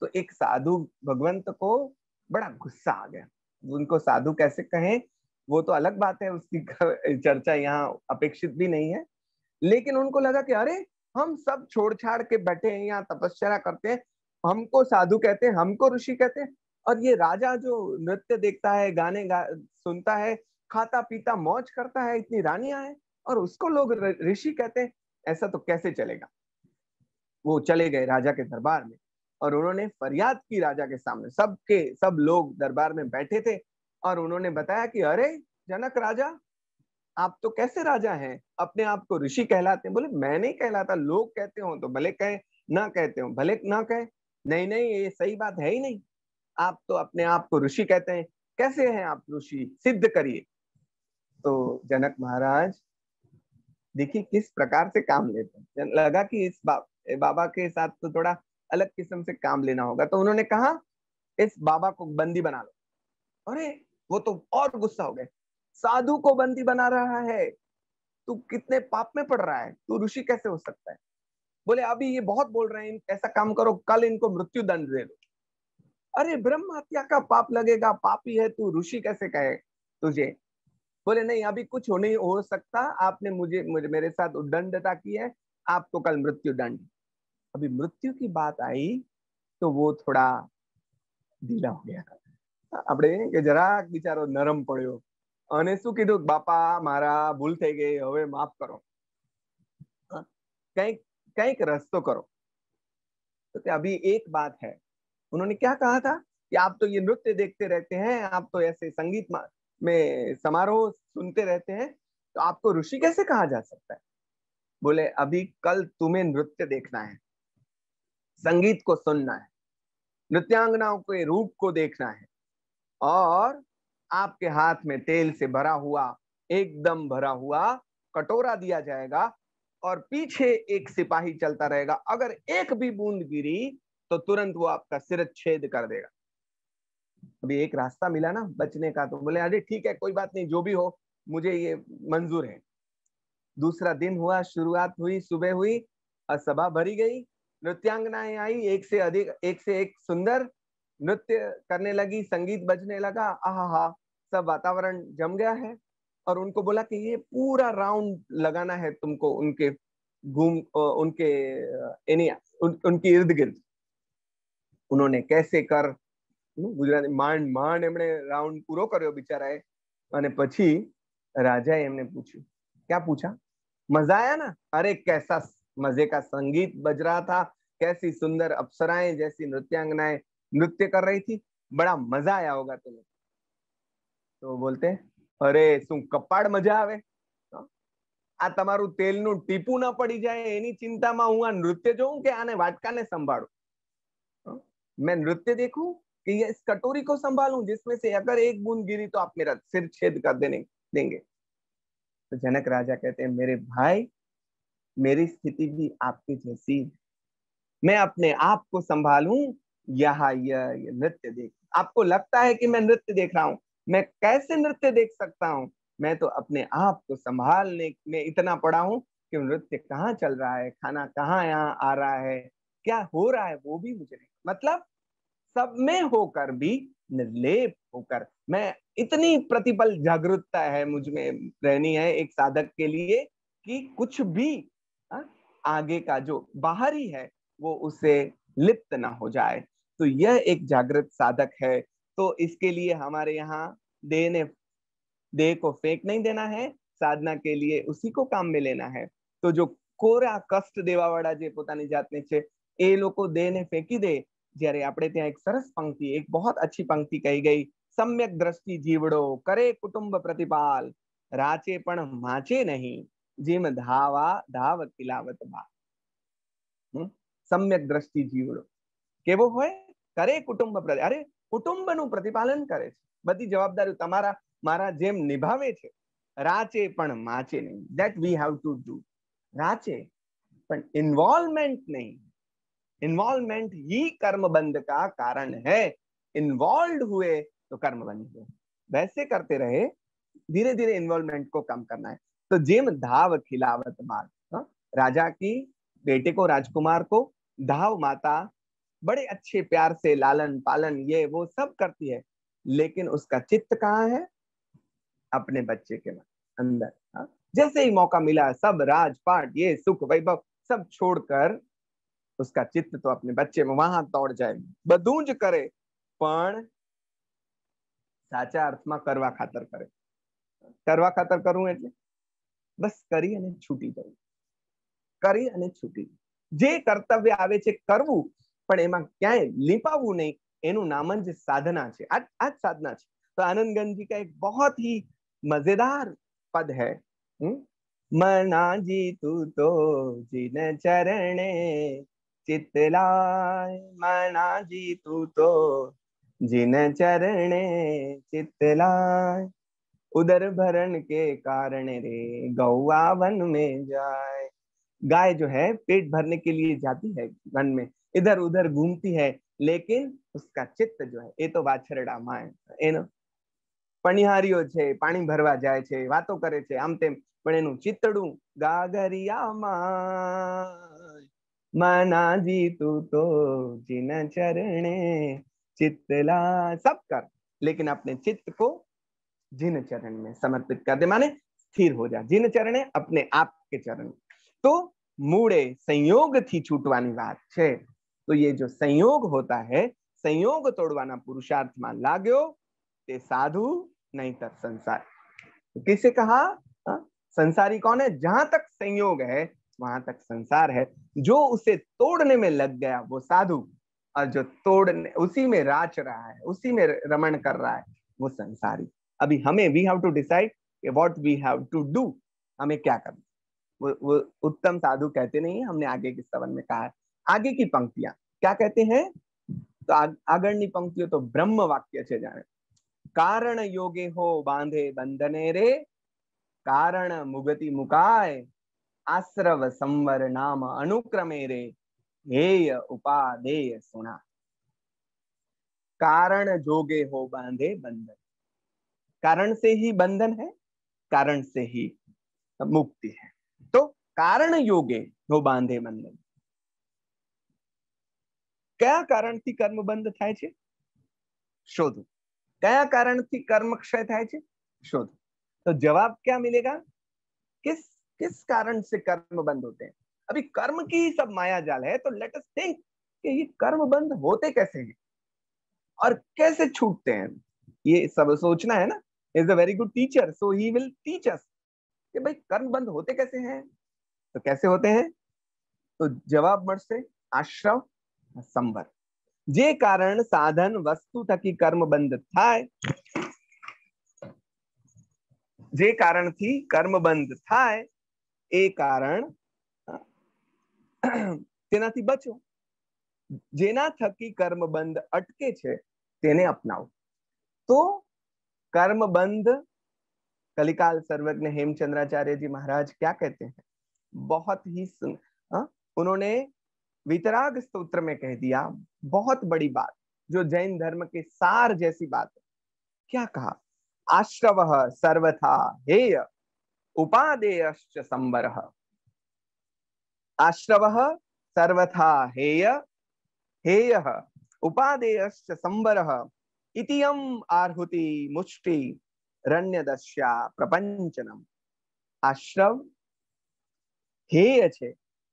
तो एक साधु भगवंत को बड़ा गुस्सा आ गया उनको साधु कैसे कहें वो तो अलग बात है उसकी [laughs] चर्चा यहाँ अपेक्षित भी नहीं है लेकिन उनको लगा कि अरे हम सब छोड़ छाड़ के बैठे हैं यहाँ तपस्या करते हैं हमको साधु कहते हैं हमको ऋषि कहते हैं और ये राजा जो नृत्य देखता है गाने गा सुनता है खाता पीता मौज करता है इतनी रानियां हैं और उसको लोग ऋषि कहते हैं ऐसा तो कैसे चलेगा वो चले गए राजा के दरबार में और उन्होंने फरियाद की राजा के सामने सबके सब लोग दरबार में बैठे थे और उन्होंने बताया कि अरे जनक राजा आप तो कैसे राजा हैं अपने आप को ऋषि कहलाते हैं बोले मैं नहीं कहलाता लोग कहते हो तो भले कहे ना कहते हो भले ना कहे नहीं नहीं ये सही बात है ही नहीं आप तो अपने आप को ऋषि कहते हैं कैसे हैं आप ऋषि सिद्ध करिए तो जनक महाराज देखिए किस प्रकार से काम लेते हैं लगा कि इस बा, बाबा के साथ तो थोड़ा अलग किस्म से काम लेना होगा तो उन्होंने कहा इस बाबा को बंदी बना लो अरे वो तो और गुस्सा हो गए साधु को बंदी बना रहा है तू कितने पाप में पड़ रहा है तू ऋषि कैसे हो सकता है बोले अभी ये बहुत बोल रहे हैं ऐसा काम करो कल इनको मृत्यु दंड दे दो अरे ब्रह्म हत्या का पाप लगेगा पापी है तू ऋषि कैसे कहे तुझे बोले नहीं अभी कुछ हो नहीं हो सकता आपने मुझे, मुझे मेरे साथ उदंडता की है आपको कल मृत्यु दंड अभी मृत्यु की बात आई तो वो थोड़ा ઢીલા हो गया આપણે કે જરાક બિચારો નરમ પડ્યો અને શું કીધું બાપા મારા ભૂલ થઈ ગઈ હવે માફ કરો કંઈક કંઈક રસ્તો तो अभी एक बात है उन्होंने क्या कहा था कि आप तो ये नृत्य देखते रहते हैं आप तो ऐसे संगीत में समारोह सुनते रहते हैं तो आपको ऋषि कैसे कहा जा सकता है बोले अभी कल तुम्हें नृत्य देखना है संगीत को सुनना है नृत्यांगनाओं के रूप को देखना है और आपके हाथ में तेल से भरा हुआ एकदम भरा हुआ कटोरा दिया जाएगा और पीछे एक सिपाही चलता रहेगा अगर एक भी बूंद गिरी तो तुरंत वो आपका सिर छेद कर देगा अभी एक रास्ता मिला ना बचने का तो बोले अरे ठीक है कोई बात नहीं जो भी हो मुझे ये मंजूर है दूसरा दिन हुआ शुरुआत हुई सुबह हुई और सभा भरी गई नृत्यांगनाएं आई एक से अधिक एक से एक सुंदर नृत्य करने लगी संगीत बजने लगा आहा सब वातावरण जम गया है और उनको बोला कि ये पूरा राउंड लगाना है तुमको उनके घूम उनके एनिया उन, उनकी इर्द गिर्द उन्होंने कैसे कर गुजराती मांड मान राउंड રાઉન્ડ પૂરો કર્યો બિચારાએ અને પછી રાજાએ એમને પૂછ્યું ક્યાં પૂછા મજા આયા ના અરે કેસા मजे का संगीत बज रहा था कैसी सुंदर अप्सराएं जैसी नृत्यांगनाएं नृत्य कर रही थी बड़ा मजा आया होगा तुम्हें तो बोलते अरे तू कपाड़ मजा आवे આ તમારું તેલનું ટીપું ના પડી જાય એની ચિંતામાં હું આ નૃત્ય જોઉં કે આને વાટકાને સંભાળું મેં નૃત્य कि ये हाँ। इस कटोरी को संभालू जिसमें से अगर एक बूंद गिरी तो आप मेरा सिर छेद कर देने देंगे तो जनक राजा कहते हैं मेरे भाई मेरी स्थिति भी आपके जैसी मैं अपने आप को संभालू यह यह नृत्य देख आपको लगता है कि मैं नृत्य देख रहा हूँ मैं कैसे नृत्य देख सकता हूँ मैं तो अपने आप को संभालने में इतना पड़ा हूं कि नृत्य कहाँ चल रहा है खाना कहाँ यहाँ आ रहा है क्या हो रहा है वो भी मुझे नहीं मतलब सब में होकर भी निर्लेप होकर मैं इतनी प्रतिपल जागरूकता है मुझ में रहनी है एक साधक के लिए कि कुछ भी आगे का जो बाहरी है वो उसे लिप्त ना हो जाए तो यह एक जागृत साधक है तो इसके लिए हमारे यहाँ देने दे को फेंक नहीं देना है साधना के लिए उसी को काम में लेना है तो जो कोरा कष्ट देवावाड़ा जे पोतानी जातने छे ए लोको ने फेंकी दे जरे आपड़े ત્યાં એક સરસ પંક્તિ એક બહોત અચ્છી પંક્તિ કહી ગઈ સમ્યક દ્રષ્ટિ જીવડો કરે કુટુંબ પ્રતિપાલ રાચે પણ માચે નહીં જેમ ધાવા ધાવત પિલાવત માં સમ્યગ દ્રષ્ટિ જીવડો કેવો હોય કરે कुटुंब પ્રરે અરે कुटुंब નું પ્રતિપાલન કરે છે બધી જવાબદારી તમારા મારા જેમ નિભાવે છે રાચે પણ માચે નહીં that we have to do રાચે પણ ઇનવોલ્વમેન્ટ નહીં ઇનવોલ્વમેન્ટ એ કર્મબંધ કા કારણ હે ઇનવોલ્વડ હુએ તો કર્મ બંધે वैसे करते रहे धीरे-धीरे इनवॉल्वमेंट को कम करना तो जिम धाव खिलावत मार हाँ? राजा की बेटे को राजकुमार को धाव माता बड़े अच्छे प्यार से लालन पालन ये वो सब करती है लेकिन उसका चित्त कहाँ है अपने बच्चे के अंदर हा? जैसे ही मौका मिला सब राजपाट ये सुख वैभव सब छोड़कर उसका चित्त तो अपने बच्चे में वहां दौड़ जाए बदूंज करे पण साचा अर्थ કરવા करवा खातर करे करवा खातर એટલે બસ કરી અને છૂટી ગઈ કરી અને છૂટી જે કર્તવ્ય આવે છે કરું પણ એમાં ક્યાં લિપાવું નઈ એનું નામ જ સાધના છે આ આ જ સાધના છે તો આનંદ ગાંધી કા એક બહોત હી મજેદાર પદ હે મરણાજી તુ તો જીને ચરણે ચિતલાય મરણાજી તુ તો જીને ચરણે ચિતલાય उदर भरण के कारण रे गौआ वन में जाए गाय जो है पेट भरने के लिए जाती है वन में इधर उधर घूमती है लेकिन उसका चित्त जो है माए एनो पणिहारियो छे पानी भरवा जाए छे वातो करे छे आम तेम पण एनु चित्तडू गागरिया ચિતડું ગાગરિયામાં जी तू तो जिन चरणे चित्तला सब कर लेकिन अपने चित्त को जिन चरण में समर्पित कर दे माने स्थिर हो जा जिन चरण अपने आप के चरण तो मूड़े संयोग थी छूटवानी बात है तो ये जो संयोग होता है संयोग तोड़वाना पुरुषार्थ मान लागो ते साधु नहीं तर संसार तो किसे कहा हा? संसारी कौन है जहां तक संयोग है वहां तक संसार है जो उसे तोड़ने में लग गया वो साधु और जो तोड़ने उसी में राच रहा है उसी में रमण कर रहा है वो संसारी अभी हमें we have to decide what we have to do हमें क्या करना वो, वो उत्तम साधु कहते नहीं हमने आगे के सवन में कहा आगे की पंक्तियां क्या कहते हैं तो आगरणी पंक्तियों तो ब्रह्म वाक्य से जाने कारण योगे हो बांधे बंधने रे कारण मुगति मुकाय आश्रव संवर नाम अनुक्रमे रे हेय उपादेय सुना कारण जोगे हो बांधे बंधन कारण से ही बंधन है कारण से ही मुक्ति है तो कारण योगे नो बांधे बंधन क्या कारण थी બંધ થાય છે શોધો કયા કારણથી કર્મ ક્ષય થાય છે शोध तो जवाब क्या मिलेगा किस किस कारण से कर्म बंद होते हैं अभी कर्म की ही सब माया जाल है तो लेट अस थिंक कि ये कर्म बंद होते कैसे हैं और कैसे छूटते हैं ये सब सोचना है ना is a very good teacher so he will teach us कि भाई कर्म बंद होते कैसे हैं तो कैसे होते हैं तो जवाब मर से आश्रव संवर जे कारण साधन वस्तु थकी कर्म बंद था जे कारण थी थाय જે કારણથી ए कारण तेना थी बचो जेना थकी कर्म बंद अटके छे तेने अपनाओ तो कर्म बंध कलिकाल सर्वज्ञ हेमचंद्राचार्य जी महाराज क्या कहते हैं बहुत ही सुन आ? हाँ, उन्होंने वितराग स्तोत्र में कह दिया बहुत बड़ी बात जो जैन धर्म के सार जैसी बात है क्या कहा आश्रव सर्वथा हेय उपादेय संबर आश्रव सर्वथा हेय हेय उपादेय संबर ઇતિયમ આર્હુતિ મુષ્ટિ રણ્ય દસ્યા પ્રપંચનમ આશ્રવ છે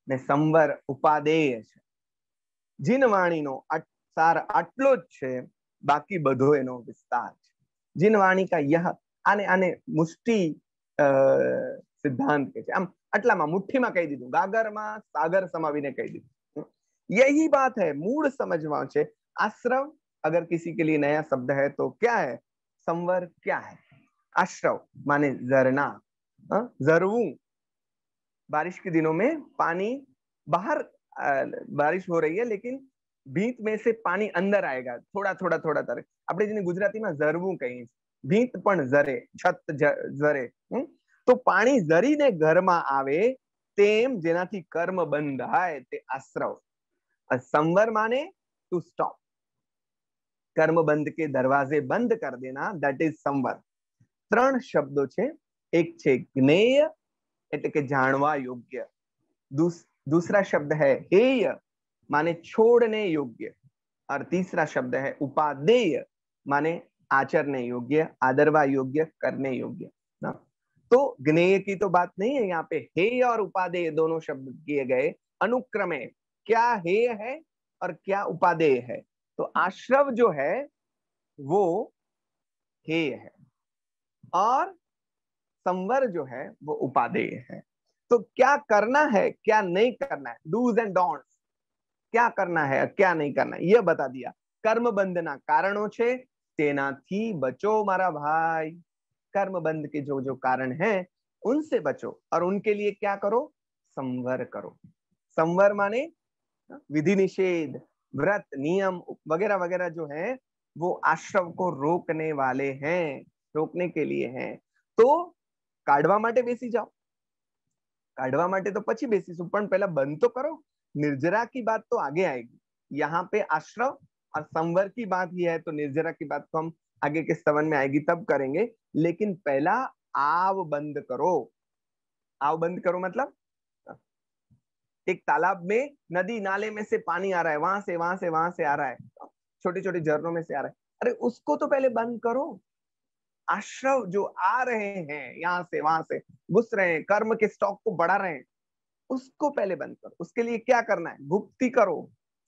ને સંવર ઉપાદેય છે જીનવાણીનો સાર આટલો જ છે બાકી બધો એનો વિસ્તાર છે જીન વાણી કા યહ આને આને મુષ્ટિ સિદ્ધાંત કે છે આમ આટલામાં મુઠ્ઠીમાં કહી દીધું ગાગરમાં સાગર સમાવીને કહી દીધું યહી વાત હે મૂળ સમજમાં છે આશ્રમ अगर किसी के लिए नया शब्द है तो क्या है संवर क्या है अश्रव माने जरना हाँ, जरवू बारिश के दिनों में पानी बाहर बारिश हो रही है लेकिन भीत में से पानी अंदर आएगा थोड़ा थोड़ा थोड़ा तरह अपने जिन्हें गुजराती में जरवू कहीं भीत पण जरे छत जरे हम्म। तो पानी जरी ने घर में आए तेम जेना कर्म बंधाय आश्रव संवर माने टू स्टॉप कर्म बंद के दरवाजे बंद कर देना दट इज संवर ત્રણ शब्दों एक એક છે જ્ઞેય એટલે કે જાણવા दूसरा शब्द है हेय माने छोड़ने योग्य और तीसरा शब्द है उपादेय माने आचरने योग्य आदरवा योग्य करने योग्य ना तो ज्ञेय की तो बात नहीं है यहाँ पे हेय और उपादेय दोनों शब्द किए गए अनुक्रमे क्या हेय है और क्या उपादेय है तो आश्रव जो है वो हे है और संवर जो है वो उपादेय है तो क्या करना है क्या नहीं करना है डूज एंड डॉन्ट क्या करना है क्या नहीं करना है यह बता दिया कर्म ना कारणों छे तेना थी बचो मारा भाई कर्म बंद के जो जो कारण है उनसे बचो और उनके लिए क्या करो संवर करो संवर माने विधि निषेध व्रत नियम वगैरह वगैरह जो है वो आश्रम को रोकने वाले हैं रोकने के लिए हैं तो काढ़वा માટે બેસી જાઓ કાઢવા માટે तो પછી બેસીશું પણ પહેલા બંધ તો निर्जरा की बात तो आगे आएगी यहाँ पे आश्रम और संवर की बात ही है तो निर्जरा की बात तो हम आगे के सवन में आएगी तब करेंगे लेकिन पहला आव बंद करो आव बंद करो मतलब एक तालाब में नदी नाले में से पानी आ रहा है वहां से वहां से वहां से आ रहा है छोटे छोटे झरनों में से आ रहा है अरे उसको तो पहले बंद करो आश्रव जो आ रहे हैं यहाँ से वहां से घुस रहे हैं कर्म के स्टॉक को बढ़ा रहे हैं उसको पहले बंद करो उसके लिए क्या करना है भुक्ति करो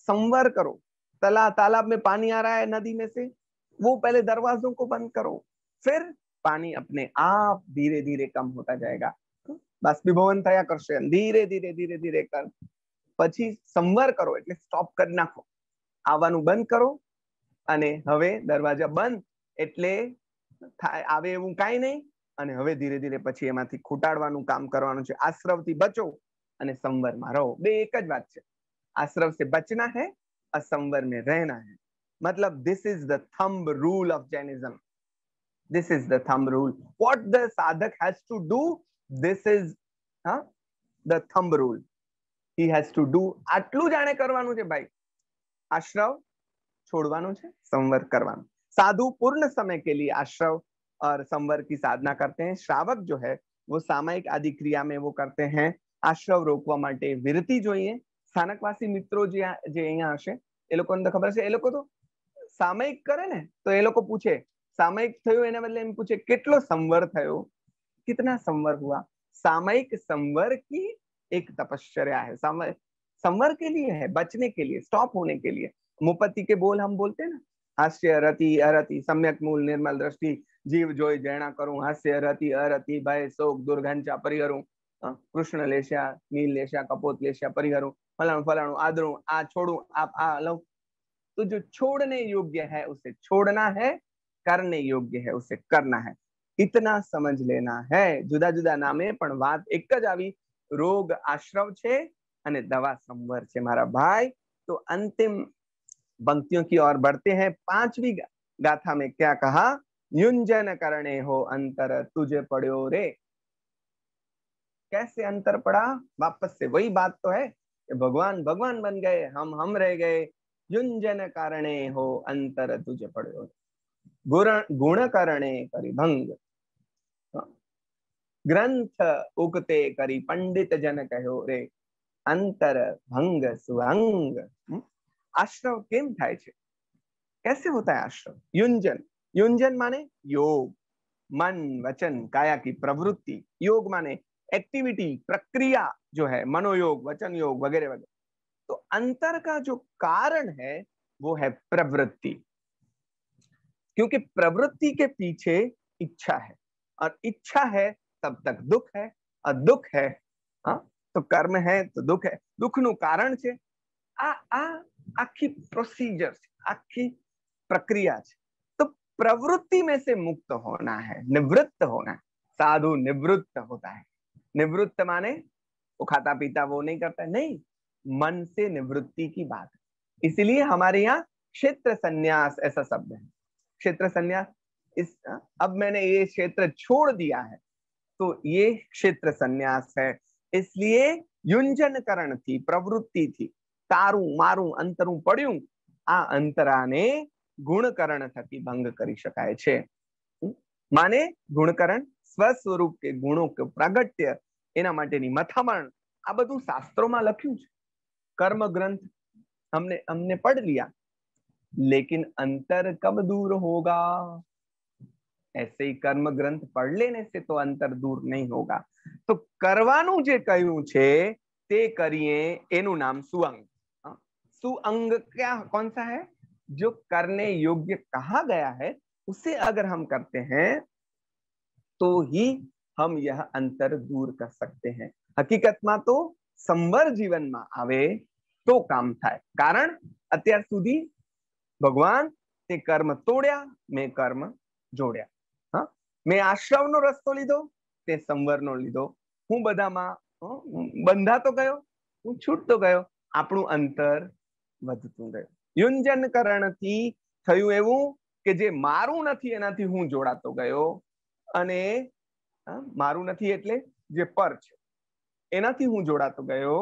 संवर करो तला तालाब में पानी आ रहा है नदी में से वो पहले दरवाजों को बंद करो फिर पानी अपने आप धीरे धीरे कम होता जाएगा બાષ્પીભવન થયા કરશે ધીરે ધીરે ધીરે ધીરે કર પછી સંવાર કરો એટલે સ્ટોપ કરી નાખો આવવાનું બંધ કરો અને હવે દરવાજા બંધ એટલે આવે એવું કાંઈ નહીં અને હવે ધીરે ધીરે પછી એમાંથી ખૂટાડવાનું કામ કરવાનું છે આશ્રવથી બચો અને સંવરમાં રહો બે એક જ વાત છે आश्रम से बचना है और संवर રહેના रहना મતલબ this this the the rule of of this is the the thumb rule what the sadhak has to this is huh, the thumb rule he has to do આટલું જાણે કરવાનું છે ભાઈ આશ્રવ छोड़વાનું છે સંવર કરવાનું साधु पूर्ण समय के लिए आश्रव और संवर की साधना करते हैं श्रावक जो है वो सामायिक आदि क्रिया में वो करते हैं આશ્રવ રોકવા માટે વિરતિ જોઈએ સ્થાનકવાસી મિત્રો જે જે અહીંયા હશે એ લોકોને તો ખબર છે એ લોકો તો સામયિક કરે ને તો એ લોકો પૂછે સામયિક થયું એને બદલે એમ પૂછે કેટલો સંવર થયો कितना संवर हुआ सामयिक संवर की एक तपश्चर्या है संवर संवर के लिए है बचने के लिए स्टॉप होने के लिए मुपत्ति के बोल हम बोलते हैं ना हास्य रति अरति सम्यक मूल निर्मल दृष्टि जीव जोय जैना करूं हास्य रति अरति भय शोक दुर्घंचा परिहरू कृष्ण लेशा नील लेशा कपोत लेशा परिहरू फलाणु फलाणु आदरू आ छोड़ू आप आ लो तो जो छोड़ने योग्य है उसे छोड़ना है करने योग्य है उसे करना है इतना समझ लेना है जुदा जुदा नाम પણ વાત એક જ આવી રોગ આશ્રવ છે અને દવા तो अंतिम पंक्तियों की ओर बढ़ते हैं पांचवी गाथा में क्या कहा युंजन करणे हो अंतर तुझे पड़ो रे कैसे अंतर पड़ा वापस से वही बात तो है भगवान भगवान बन गए हम हम रह गए युंजन कारणे हो अंतर तुझे पड़ो गुण गुण करणे परिभंग ग्रंथ उगते करी पंडित जन कहो रे अंतर भंग सुअंग हम्म? आश्रव केम थाय छे कैसे होता है आश्रव युंजन युंजन माने योग मन वचन काया की प्रवृत्ति योग माने एक्टिविटी प्रक्रिया जो है मनोयोग वचन योग वगैरह वगैरह तो अंतर का जो कारण है वो है प्रवृत्ति क्योंकि प्रवृत्ति के पीछे इच्छा है और इच्छा है तब तक दुख है આ है હે હા તો કર્મ હે તો दुख હે દુઃખનું કારણ છે આ आ આખી પ્રોસીજર છે આખી પ્રક્રિયા છે તો में से मुक्त होना है निवृत्त होना है साधु निवृत्त होता है निवृत्त माने वो खाता पीता वो नहीं करता नहीं मन से निवृत्ति की बात इसलिए हमारे यहाँ क्षेत्र संन्यास ऐसा शब्द है क्षेत्र संन्यास इस अब मैंने ये क्षेत्र छोड़ दिया है तो ये क्षेत्र संन्यास है इसलिए युंजन करण थी प्रवृत्ति थी तारू मारू अंतरू पड़ू आ अंतरा ने गुणकरण थकी भंग कर माने गुणकरण स्वस्वरूप के गुणों के प्रगट्य मथामरण आ बधु शास्त्रों में लख्य कर्म ग्रंथ हमने हमने पढ़ लिया लेकिन अंतर कब दूर होगा ऐसे ही कर्म ग्रंथ पढ़ लेने से तो अंतर दूर नहीं होगा तो करवानू जे कयू छे ते करिए एनु नाम सुअंग हाँ, सुअंग क्या कौन सा है जो करने योग्य कहा गया है उसे अगर हम करते हैं तो ही हम यह अंतर दूर कर सकते हैं हकीकत में तो संवर जीवन में आवे तो काम थाय कारण अत्यार सुधी भगवान ते कर्म तोड़ा मैं कर्म जोड़ा મેં આશ્રવનો રસ્તો લીધો તે સંવરનો લીધો હું બધામાં બંધાતો ગયો હું છૂટતો ગયો આપણું અંતર વધતું ગયું યુંજન કરણથી થયું એવું કે જે મારું નથી એનાથી હું જોડાતો ગયો અને મારું નથી એટલે જે પર છે એનાથી હું જોડાતો ગયો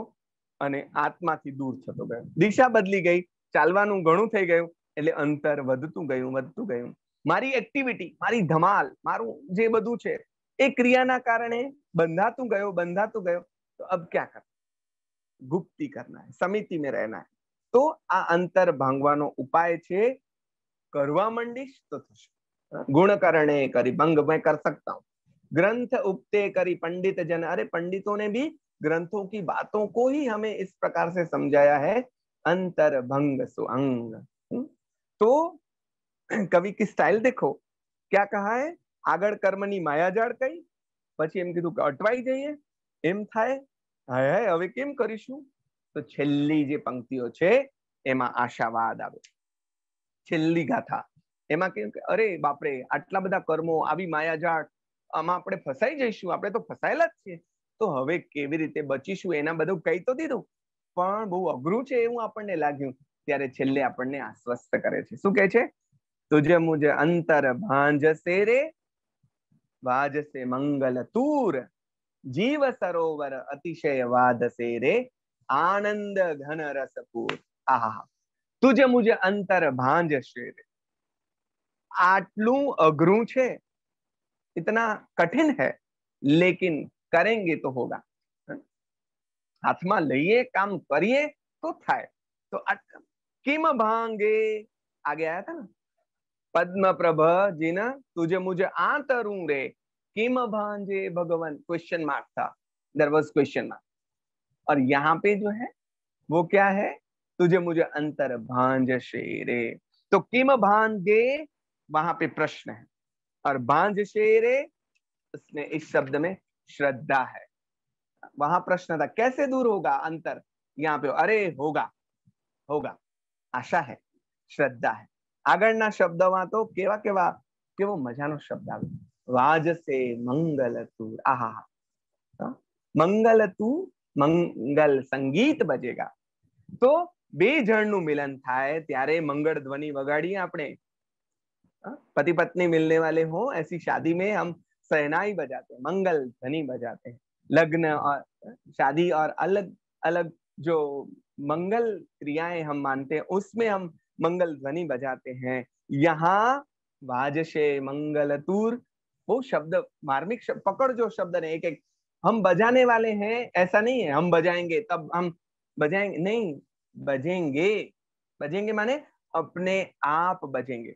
અને આત્માથી દૂર થતો ગયો દિશા બદલી ગઈ ચાલવાનું ઘણું થઈ ગયું એટલે અંતર વધતું ગયું વધતું ગયું મારી એક્ટિવિટી મારી ધમાલ મારું જે બધું છે એ ક્રિયાના કારણે બંધાતું ગયો બંધાતું गयो तो अब क्या कर गुप्ती करना है समिति में रहना है तो आ अंतर भांगवानो उपाय छे करवा માંડીશ तो थशे गुण करणे करी भंग मैं कर सकता હું ग्रंथ उपते करी पंडित जन अरे पंडितों ने भी ग्रंथों की बातों को ही हमें इस प्रकार से समझाया है अंतर भंग सुअंग तो કવિ કી સ્ટાઇલ દેખો क्या कहा है આગળ કર્મની માયાજાળ કઈ પછી એમ કીધું કે અટવાઈ જઈએ એમ થાય હાય હાય હવે કેમ કરીશું તો છેલ્લી જે પંક્તિઓ છે એમાં આશાવાદ આવે છેલ્લી ગાથા એમાં કેમ કે અરે બાપરે આટલા બધા કર્મો આવી માયાજાળ આમાં આપણે ફસાઈ જઈશું આપણે તો ફસાયેલા જ છીએ તો હવે કેવી રીતે બચીશું એના બધું કહી તો દીધું પણ બહુ અઘરું છે એવું આપણને લાગ્યું ત્યારે છેલ્લે આપણને આશ્વસ્ત કરે છે શું કે છે तुझे मुझे अंतर भांज सेरे वाज से मंगल तूर जीव सरोवर अतिशय वाद से रे आनंद घन रसपूर આહા तुझे मुझे अंतर भांज शेरे आटलू अघरू छे इतना कठिन है लेकिन करेंगे तो होगा હાથમાં हाँ? લઈએ काम करिए तो થાય तो किम भांगे आ गया था ना पद्म प्रभ जी ना तुझे मुझे आतरू रे किम भांजे भगवान क्वेश्चन मार्क था देर वॉज क्वेश्चन मार्क और यहाँ पे जो है वो क्या है तुझे मुझे अंतर भांज शेरे तो किम भांजे वहां पे प्रश्न है और भांज शेरे उसमें इस शब्द में श्रद्धा है वहां प्रश्न था कैसे दूर होगा अंतर यहाँ पे अरे होगा होगा आशा है श्रद्धा है આગળના શબ્દમાં તો કેવા કેવા કેવો મજાનો શબ્દ આવે વાજસે મંગલતુર આહા મંગલતુ મંગલ સંગીત બજેગા તો બે જણનું મિલન થાય ત્યારે મંગળ ધ્વનિ વગાડીએ આપણે પતિ પત્ની મિલને વાલે હો એસી शादी में हम सहनाई बजाते मंगल ध्वनि बजाते हैं लग्न और शादी और अलग अलग जो मंगल क्रियाएं हम मानते हैं उसमें हम मंगल ध्वनि बजाते हैं यहाँ वाजशे मंगल तूर वो शब्द मार्मिक शब्द पकड़ जो शब्द है एक एक हम बजाने वाले हैं ऐसा नहीं है हम बजाएंगे तब हम बजाएंगे नहीं बजेंगे बजेंगे माने अपने आप बजेंगे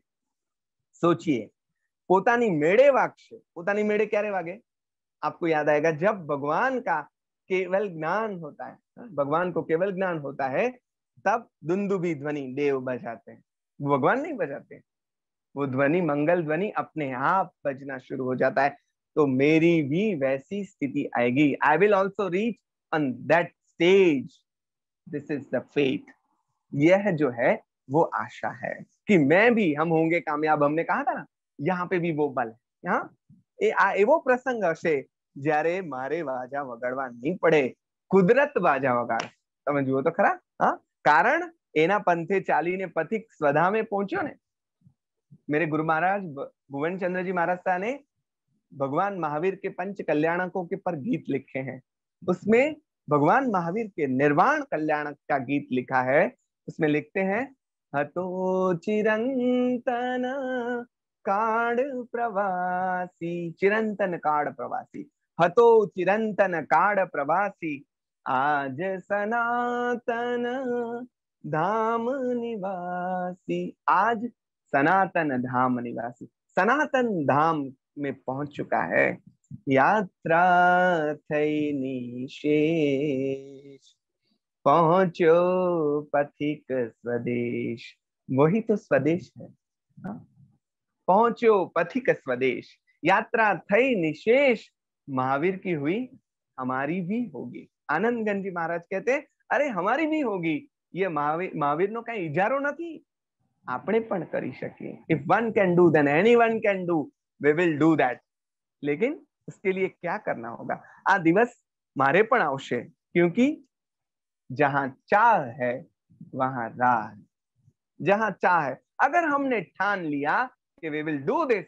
सोचिए मेड़े મેળે વાગશે પોતાની मेड़े क्यारे वागे आपको याद आएगा जब भगवान का केवल ज्ञान होता है हाँ, भगवान को केवल ज्ञान होता है तब भी ध्वनि देव बजाते हैं भगवान नहीं बजाते वो ध्वनि मंगल ध्वनि अपने आप बजना शुरू हो जाता है तो मेरी भी वैसी स्थिति आएगी I will also reach on that stage this is the faith यह जो है वो आशा है कि मैं भी हम होंगे कामयाब हमने कहा था ना यहाँ पे भी वो बल यहाँ वो प्रसंग એવો પ્રસંગ मारे वाजा वगड़वा नहीं पड़े कुदरत પડે वगाड़ समझ વગાડે તમે જુઓ पंथे चाली ने पथिक स्वधा में पहुंचो ने मेरे गुरु महाराज भुवन चंद्र जी महाराज साह ने भगवान महावीर के पंच कल्याणकों के पर गीत लिखे हैं उसमें भगवान महावीर के निर्वाण कल्याणक का गीत लिखा है उसमें लिखते हैं हतो चिरंतन काड़ प्रवासी चिरंतन काड़ प्रवासी हतो चिरंतन काड़ प्रवासी आज सनातन धाम निवासी आज सनातन धाम निवासी सनातन धाम में पहुंच चुका है यात्रा थी निशेष पहुंचो पथिक स्वदेश वही तो स्वदेश है हाँ। पहुंचो पथिक स्वदेश यात्रा थी निशेष महावीर की हुई हमारी भी होगी आनंद गंजी महाराज कहते अरे हमारी ભી होगी ये महावीर महावीर નો કઈ ઇજારો નથી આપણે પણ કરી શકીએ if one can do then anyone can do we will do that लेकिन उसके लिए क्या करना होगा आ दिवस मारे पण आवशे क्योंकि जहां चाह है वहां राह जहां चाह है अगर हमने ठान लिया कि we will do this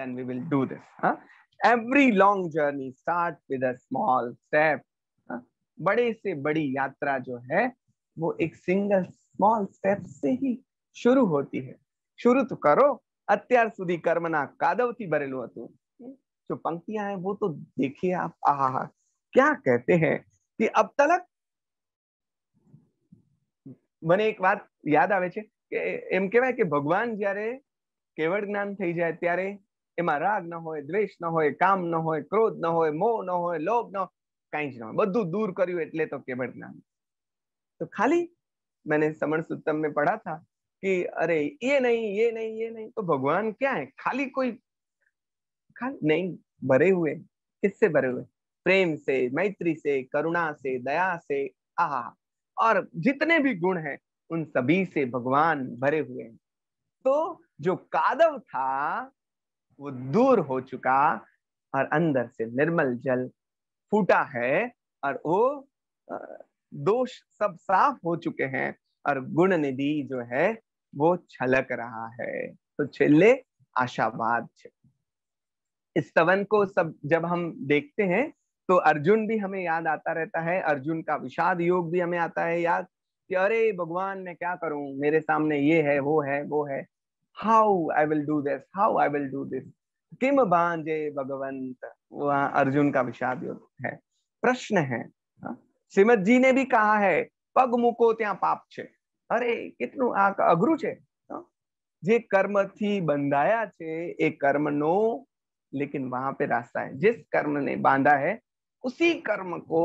then we will do this हां every long journey start with a small step बड़े से बड़ी यात्रा जो है वो एक सिंगल स्मॉल स्टेप से ही शुरू होती है शुरू तो करो अत्यार सुधी कर्मना कादवती बरेलो तो जो पंक्तियां हैं वो तो देखिए आप आह क्या कहते हैं कि अब तलक मैंने एक बात याद आवे छे કે એમ કહેવાય કે ભગવાન જ્યારે કેવળ જ્ઞાન થઈ જાય ત્યારે એમાં રાગ ન હોય દ્વેષ ન હોય કામ ન હોય ક્રોધ ન હોય મોહ ન હોય લોભ ન હોય कहीं જ दूर હોય બધું દૂર કર્યું मैंने समण सुत्तम में पढ़ा था कि अरे ये नहीं ये नहीं ये नहीं तो भगवान क्या है खाली कोई खाली नहीं भरे हुए किससे भरे हुए प्रेम से मैत्री से करुणा से दया से आहा और जितने भी गुण हैं उन सभी से भगवान भरे हुए हैं तो जो कादव था वो दूर हो चुका और अंदर से निर्मल जल फूटा है और वो दोष सब साफ हो चुके हैं और गुण निधि जो है वो छलक रहा है तो छिले आशावाद इस स्तवन को सब जब हम देखते हैं तो अर्जुन भी हमें याद आता रहता है अर्जुन का विषाद योग भी हमें आता है याद कि अरे भगवान मैं क्या करूं मेरे सामने ये है वो है वो है how I will do this how I will do this किम बांजे भगवंत वह अर्जुन का विषाद है प्रश्न है हाँ? श्रीमद जी ने भी कहा है પગ મૂકો ત્યાં પાપ अरे कितन अघरु આ हाँ? जे कर्म थी बंधाया બંધાયા છે कर्म नो लेकिन वहां पे रास्ता है जिस कर्म ने बांधा है उसी कर्म को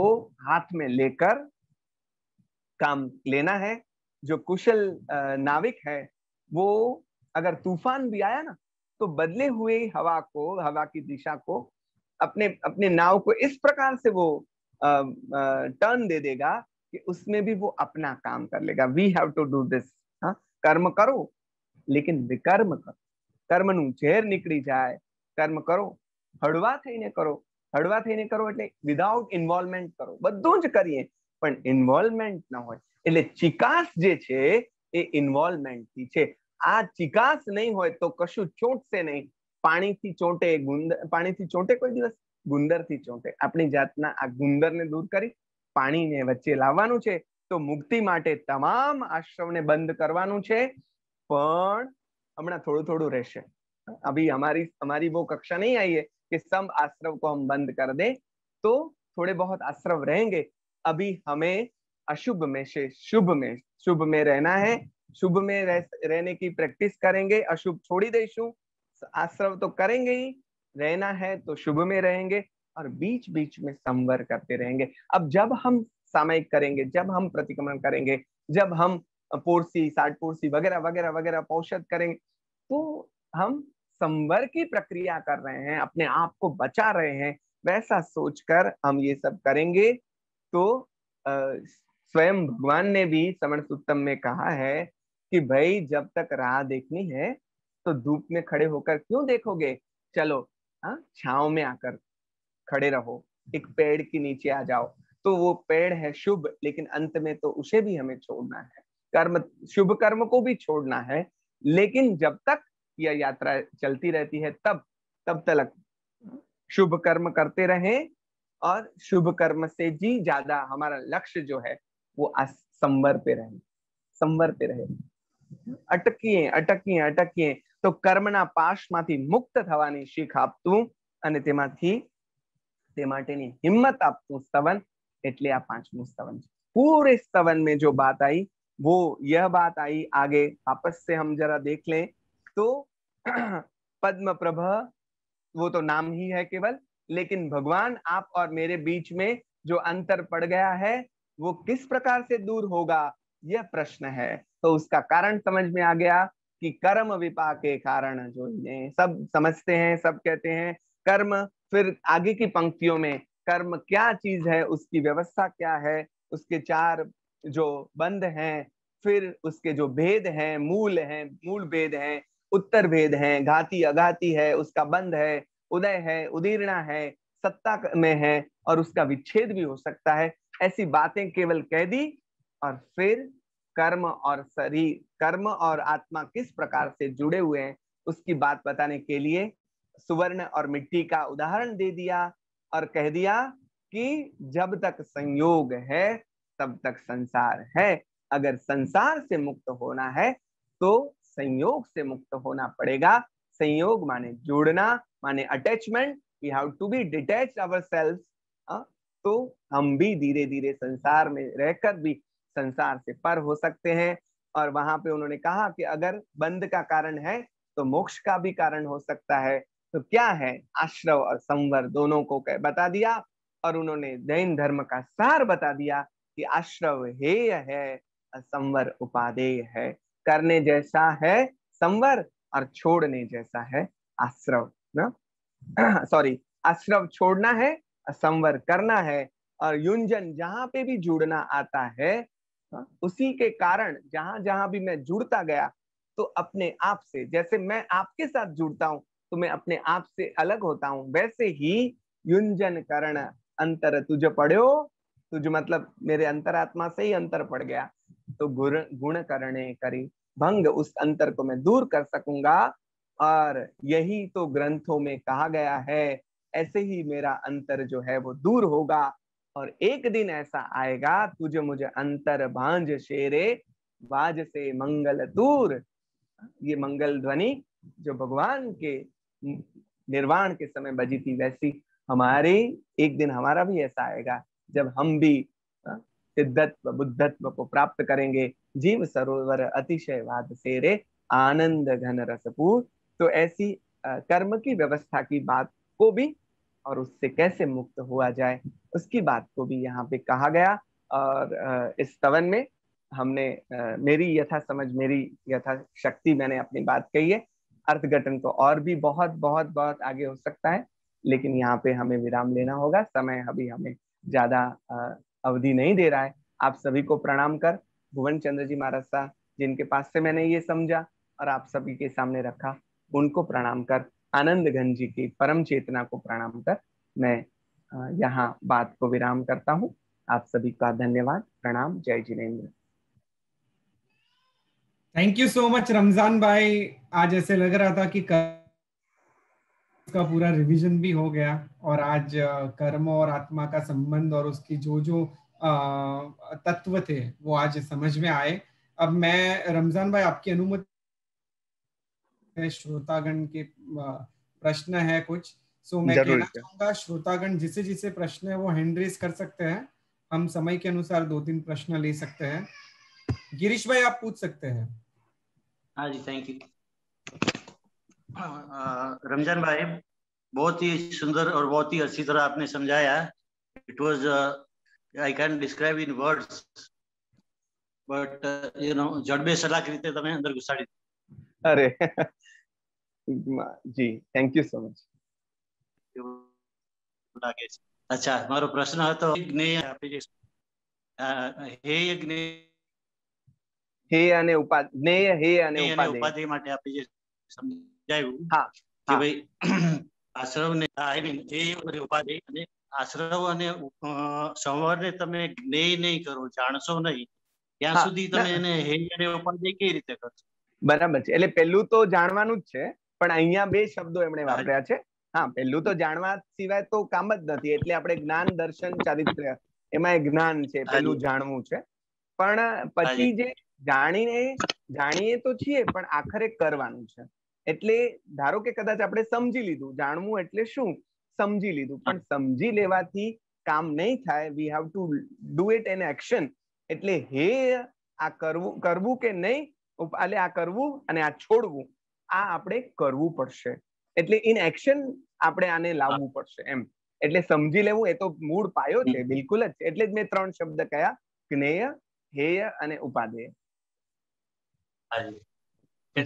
हाथ में लेकर काम लेना है जो कुशल नाविक है वो अगर तूफान भी आया ना तो बदले हुए हवा को हवा की दिशा को अपने अपने नाव को इस प्रकार से वो टर्न दे देगा कि उसमें भी वो अपना काम कर लेगा we have to do this कर्म करो लेकिन विकर्म करो कर्म नु झेर निकली जाए कर्म करो हड़वा थे करो हड़वा थे करो एट विदाउट इन्वॉल्वमेंट करो बधुज करिए इन्वॉल्वमेंट न हो चिकास जे छे, ए इन्वॉल्वमेंट थी छे। આ ચિકાસ નહીં હોય તો કશું ચૂંટે નહીં પાણીથી ચોંટે ગુંદર પાણીથી ચોંટે કોઈ દિવસ ગુંદરથી ચોંટે આપણી જાતના આ ગુંદરને દૂર કરી પાણીને વચે લાવવાનું છે તો મુક્તિ માટે તમામ આશ્રમને બંધ કરવાનું છે પણ હમણા થોડું થોડું રહેશે ابھی અમારી અમારી વો કક્ષા નહીં આઈએ કે સબ આશ્રમ કો હમ બંધ કર દે તો થોડે બહોત આશ્રમ રહેંગે અભી હમે અશુભ મેસે શુભ મે શુભ મે રહેના હે शुभ में रह, रहने की प्रैक्टिस करेंगे अशुभ छोड़ी देशु आश्रव तो करेंगे ही रहना है तो शुभ में रहेंगे और बीच बीच में संवर करते रहेंगे अब जब हम सामयिक करेंगे जब हम प्रतिक्रमण करेंगे जब हम पोर्सी पोर्सी वगैरह वगैरह वगैरह पौषद करेंगे तो हम संवर की प्रक्रिया कर रहे हैं अपने आप को बचा रहे हैं वैसा सोचकर हम ये सब करेंगे तो स्वयं भगवान ने भी समण उत्तम में कहा है कि भाई जब तक राह देखनी है तो धूप में खड़े होकर क्यों देखोगे चलो हाँ छाव में आकर खड़े रहो एक पेड़ के नीचे आ जाओ तो वो पेड़ है शुभ लेकिन अंत में तो उसे भी हमें छोड़ना है कर्म शुभ कर्म को भी छोड़ना है लेकिन जब तक यह यात्रा चलती रहती है तब तब तक शुभ कर्म करते रहें और शुभ कर्म से जी ज्यादा हमारा लक्ष्य जो है वो संवर पे रहे संवर पे रहे અટકીએ अटकी અટકીએ तो कर्म પાશમાંથી મુક્ત मुक्त શીખ शीख અને તેમાંથી તે માટેની હિંમત આપતું એટલે આ પાંચમું સ્તવન છે पूरे स्तवन में जो बात आई वो यह बात आई आगे आपस से हम जरा देख लें तो पद्म प्रभ वो तो नाम ही है केवल लेकिन भगवान आप और मेरे बीच में जो अंतर पड़ गया है वो किस प्रकार से दूर होगा यह प्रश्न है तो उसका कारण समझ में आ गया कि कर्म विपा के कारण जो इन्हें सब समझते हैं सब कहते हैं कर्म फिर आगे की पंक्तियों में कर्म क्या चीज है उसकी व्यवस्था क्या है उसके चार जो बंद हैं फिर उसके जो भेद हैं मूल हैं मूल भेद हैं उत्तर भेद हैं घाती अघाती है उसका बंद है उदय है उदीर्णा है सत्ता में है और उसका विच्छेद भी हो सकता है ऐसी बातें केवल कह दी और फिर कर्म और शरीर कर्म और आत्मा किस प्रकार से जुड़े हुए हैं उसकी बात बताने के लिए सुवर्ण और मिट्टी का उदाहरण दे दिया और कह दिया कि जब तक संयोग है तब तक संसार है अगर संसार से मुक्त होना है तो संयोग से मुक्त होना पड़ेगा संयोग माने जोड़ना माने attachment we have to be detach our self तो हम भी धीरे धीरे संसार में रहकर भी संसार से पर हो सकते हैं और वहां पे उन्होंने कहा कि अगर बंद का कारण है तो मोक्ष का भी कारण हो सकता है तो क्या है आश्रव और संवर दोनों को कह बता दिया और उन्होंने जैन धर्म का सार बता दिया कि आश्रव हेय है संवर उपादेय है करने जैसा है संवर और छोड़ने जैसा है आश्रव सॉरी [clears throat] आश्रव छोड़ना है संवर करना है और युंजन जहां पे भी जुड़ना आता है उसी के कारण जहां जहां भी मैं जुड़ता गया तो अपने आप से जैसे मैं आपके साथ जुड़ता हूं तो मैं अपने आप से अलग होता हूं वैसे ही युंजन करण अंतर तुझे पढ़ो तुझ मतलब मेरे अंतरात्मा से ही अंतर पड़ गया तो गुण गुण करणे करी भंग उस अंतर को मैं दूर कर सकूंगा और यही तो ग्रंथों में कहा गया है ऐसे ही मेरा अंतर जो है वो दूर होगा और एक दिन ऐसा आएगा तुझे मुझे अंतर भांज शेरे बाज से मंगल दूर ये मंगल ध्वनि जो भगवान के निर्वाण के समय बजी थी वैसी हमारी एक दिन हमारा भी ऐसा आएगा जब हम भी सिद्धत्व बुद्धत्व को प्राप्त करेंगे जीव सरोवर अतिशय वाद सेरे आनंद घन रसपूर तो ऐसी कर्म की व्यवस्था की बात को भी और उससे कैसे मुक्त हुआ जाए उसकी बात को भी यहाँ पे कहा गया और इस स्तवन में हमने मेरी यथा समझ मेरी यथा शक्ति मैंने अपनी बात कही है अर्थगठन तो और भी बहुत बहुत बहुत आगे हो सकता है लेकिन यहाँ पे हमें विराम लेना होगा समय अभी हमें ज्यादा अवधि नहीं दे रहा है आप सभी को प्रणाम कर भुवन चंद्र जी महाराज साहब जिनके पास से मैंने ये समझा और आप सभी के सामने रखा उनको प्रणाम कर आनंद घन जी की परम चेतना को प्रणाम कर मैं यहाँ बात को विराम करता हूँ आप सभी का धन्यवाद प्रणाम जय Jinendra thank you so much Ramzan भाई आज ऐसे लग रहा था कि का पूरा रिवीजन भी हो गया और आज कर्म और आत्मा का संबंध और उसकी जो जो तत्व थे वो आज समझ में आए अब मैं रमजान भाई आपकी अनुमति मेरे श्रोतागण के प्रश्न है कुछ सो मैं कहना चाहूंगा श्रोतागण जिसे जिसे प्रश्न है वो हैंड रेस कर सकते हैं हम समय के अनुसार दो तीन प्रश्न ले सकते हैं गिरीश भाई आप पूछ सकते हैं हाँ जी थैंक यू रमजान भाई बहुत ही सुंदर और बहुत ही अच्छी तरह आपने समझाया it was I can describe in words but you know जड़बे सलाह करते તમે અંદર ઘુસાડી જી થેન્ક યુ સો મચ લાગે છે અચ્છા મારો પ્રશ્ન હતો હે યજ્ઞ હે અને ઉપાધ્યેય હે અને ઉપાધ્યેય માટે આપણે જે સમજાયું હા કે ભાઈ આશ્રવ ને આઈ મીન હે ઉપાધ્યેય અને આશ્રવ અને સંવરને તમે જ્ઞેય નહીં કરો જાણશો નહીં ત્યાં સુધી તમે એને હે અને ઉપાધ્યેય કેવી રીતે કરશો બરાબર છે એટલે પેલું તો જાણવાનું જ છે પણ અહીંયા બે શબ્દો એમણે વાપર્યા છે હા પહેલું તો જાણવા સિવાય તો કામ જ નથી એટલે આપણે જ્ઞાન દર્શન ચારિત્ર્ય એમાં જ્ઞાન છે પેલું જાણવું છે પણ પછી જે જાણીને જાણીએ તો છીએ પણ આખરે કરવાનું છે એટલે ધારો કે કદાચ આપણે સમજી લીધું જાણવું એટલે શું સમજી લીધું પણ સમજી લેવાથી કામ નહીં થાય we have to do it in action એટલે હે આ કરવું કરવું કે નહીં એટલે આ કરવું અને આ છોડવું આ આપણે કરવું પડશે એટલે ઇન એક્શન આપણે આને લાવવું પડશે એમ એટલે સમજી લેવું એ તો મૂળ પાયો છે બિલકુલ જ એટલે જ મેં ત્રણ શબ્દ કયા જ્ઞેય હેય અને ઉપાધેય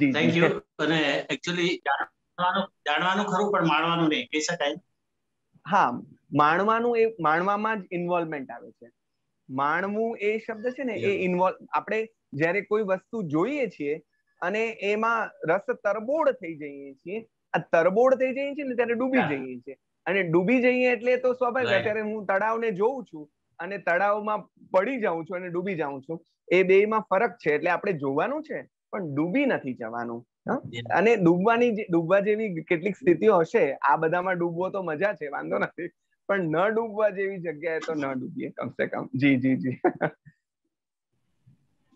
થેન્ક યુ અને એકચ્યુઅલી જાણવાનું જાણવાનું ખરું પણ માણવાનું નહીં કહી શકાય હા માણવાનું એ માણવામાં જ ઇન્વોલ્વમેન્ટ આવે છે માણવું એ શબ્દ છે ને એ ઇન્વોલ્વ આપણે જ્યારે કોઈ વસ્તુ જોઈએ છીએ અને એમાં રસ તરબોળ થઈ જઈએ છીએ આ તરબોળ થઈ જઈએ છીએ ને ત્યારે ડૂબી જઈએ છીએ અને ડૂબી જઈએ એટલે તો સ્વાભાવિક અત્યારે હું તળાવને જોઉં છું અને તળાવમાં પડી જાઉં છું અને ડૂબી જાઉં છું એ બે માં ફરક છે એટલે આપણે જોવાનું છે પણ ડૂબી નથી જવાનું અને ડૂબવાની ડૂબવા જેવી કેટલીક સ્થિતિઓ હશે આ બધામાં ડૂબવો તો મજા છે વાંધો નથી પણ ન ડૂબવા જેવી જગ્યાએ તો ન ડૂબીએ કમસે કમ જી જી જી [laughs]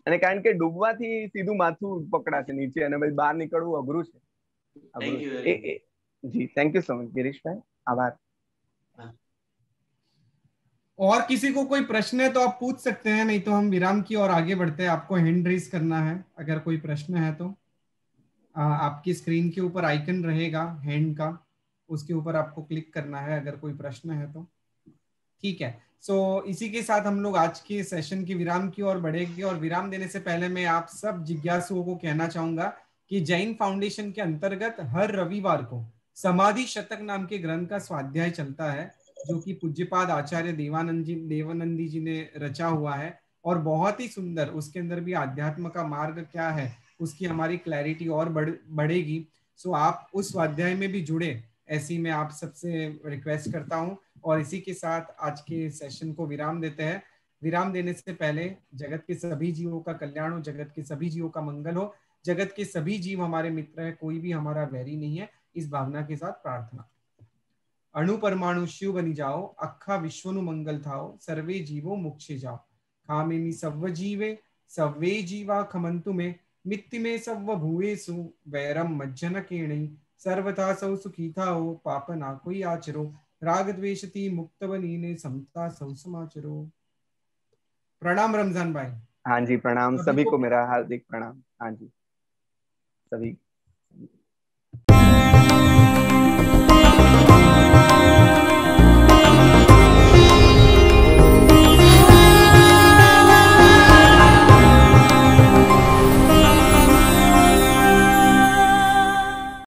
અને કારણ કે ડૂબવાથી સીધું માથું પકડાશે નીચે અને પછી બહાર નીકળવું અઘરું છે જી thank you so much Girishbhai આભાર और किसी को कोई प्रश्न है तो आप पूछ सकते हैं नहीं तो हम विराम की ओर आगे बढ़ते हैं आपको हैंड रेज करना है अगर कोई प्रश्न है तो आ, आपकी स्क्रीन के ऊपर आइकन रहेगा हैंड का उसके ऊपर आपको क्लिक करना है अगर कोई प्रश्न है तो ठीक है सो so, इसी के साथ हम लोग आज के सेशन की विराम की ओर बढ़ेंगे और विराम देने से पहले मैं आप सब जिज्ञासुओं को कहना चाहूंगा कि जैन फाउंडेशन के अंतर्गत हर रविवार को समाधि शतक नाम के ग्रंथ का स्वाध्याय चलता है जो कि पूज्यपाद आचार्य देवानंद जी देवानंदी जी ने रचा हुआ है और बहुत ही सुंदर उसके अंदर भी आध्यात्म का मार्ग क्या है उसकी हमारी क्लैरिटी और बढ़ बढ़ेगी सो so, आप उस स्वाध्याय में भी जुड़े ऐसी मैं आप सबसे रिक्वेस्ट करता हूँ और इसी के साथ आज के सेशन को विराम देते हैं विराम देने से पहले जगत के सभी जीवों का कल्याण हो जगत के सभी जीवों का मंगल हो जगत के सभी जीव हमारे मित्र है कोई भी हमारा वैरी नहीं है इस भावना के साथ प्रार्थना अणु परमाणु शिव बनी जाओ अखा नु मंगल थाओ सर्वे जीवो मुक्षे जाओ खामे मी सव जीवे सव्वे जीवा खमंतु में मित्ति में सव सु वैरम मज्जन केणी सर्वथा सौ सुखी था हो पाप ना कोई आचरो द्वेश मुक्त समता सौ समाचरो प्रणाम रमजान भाई हाँ जी प्रणाम तो सभी को मेरा हार्दिक प्रणाम हाँ जी सभी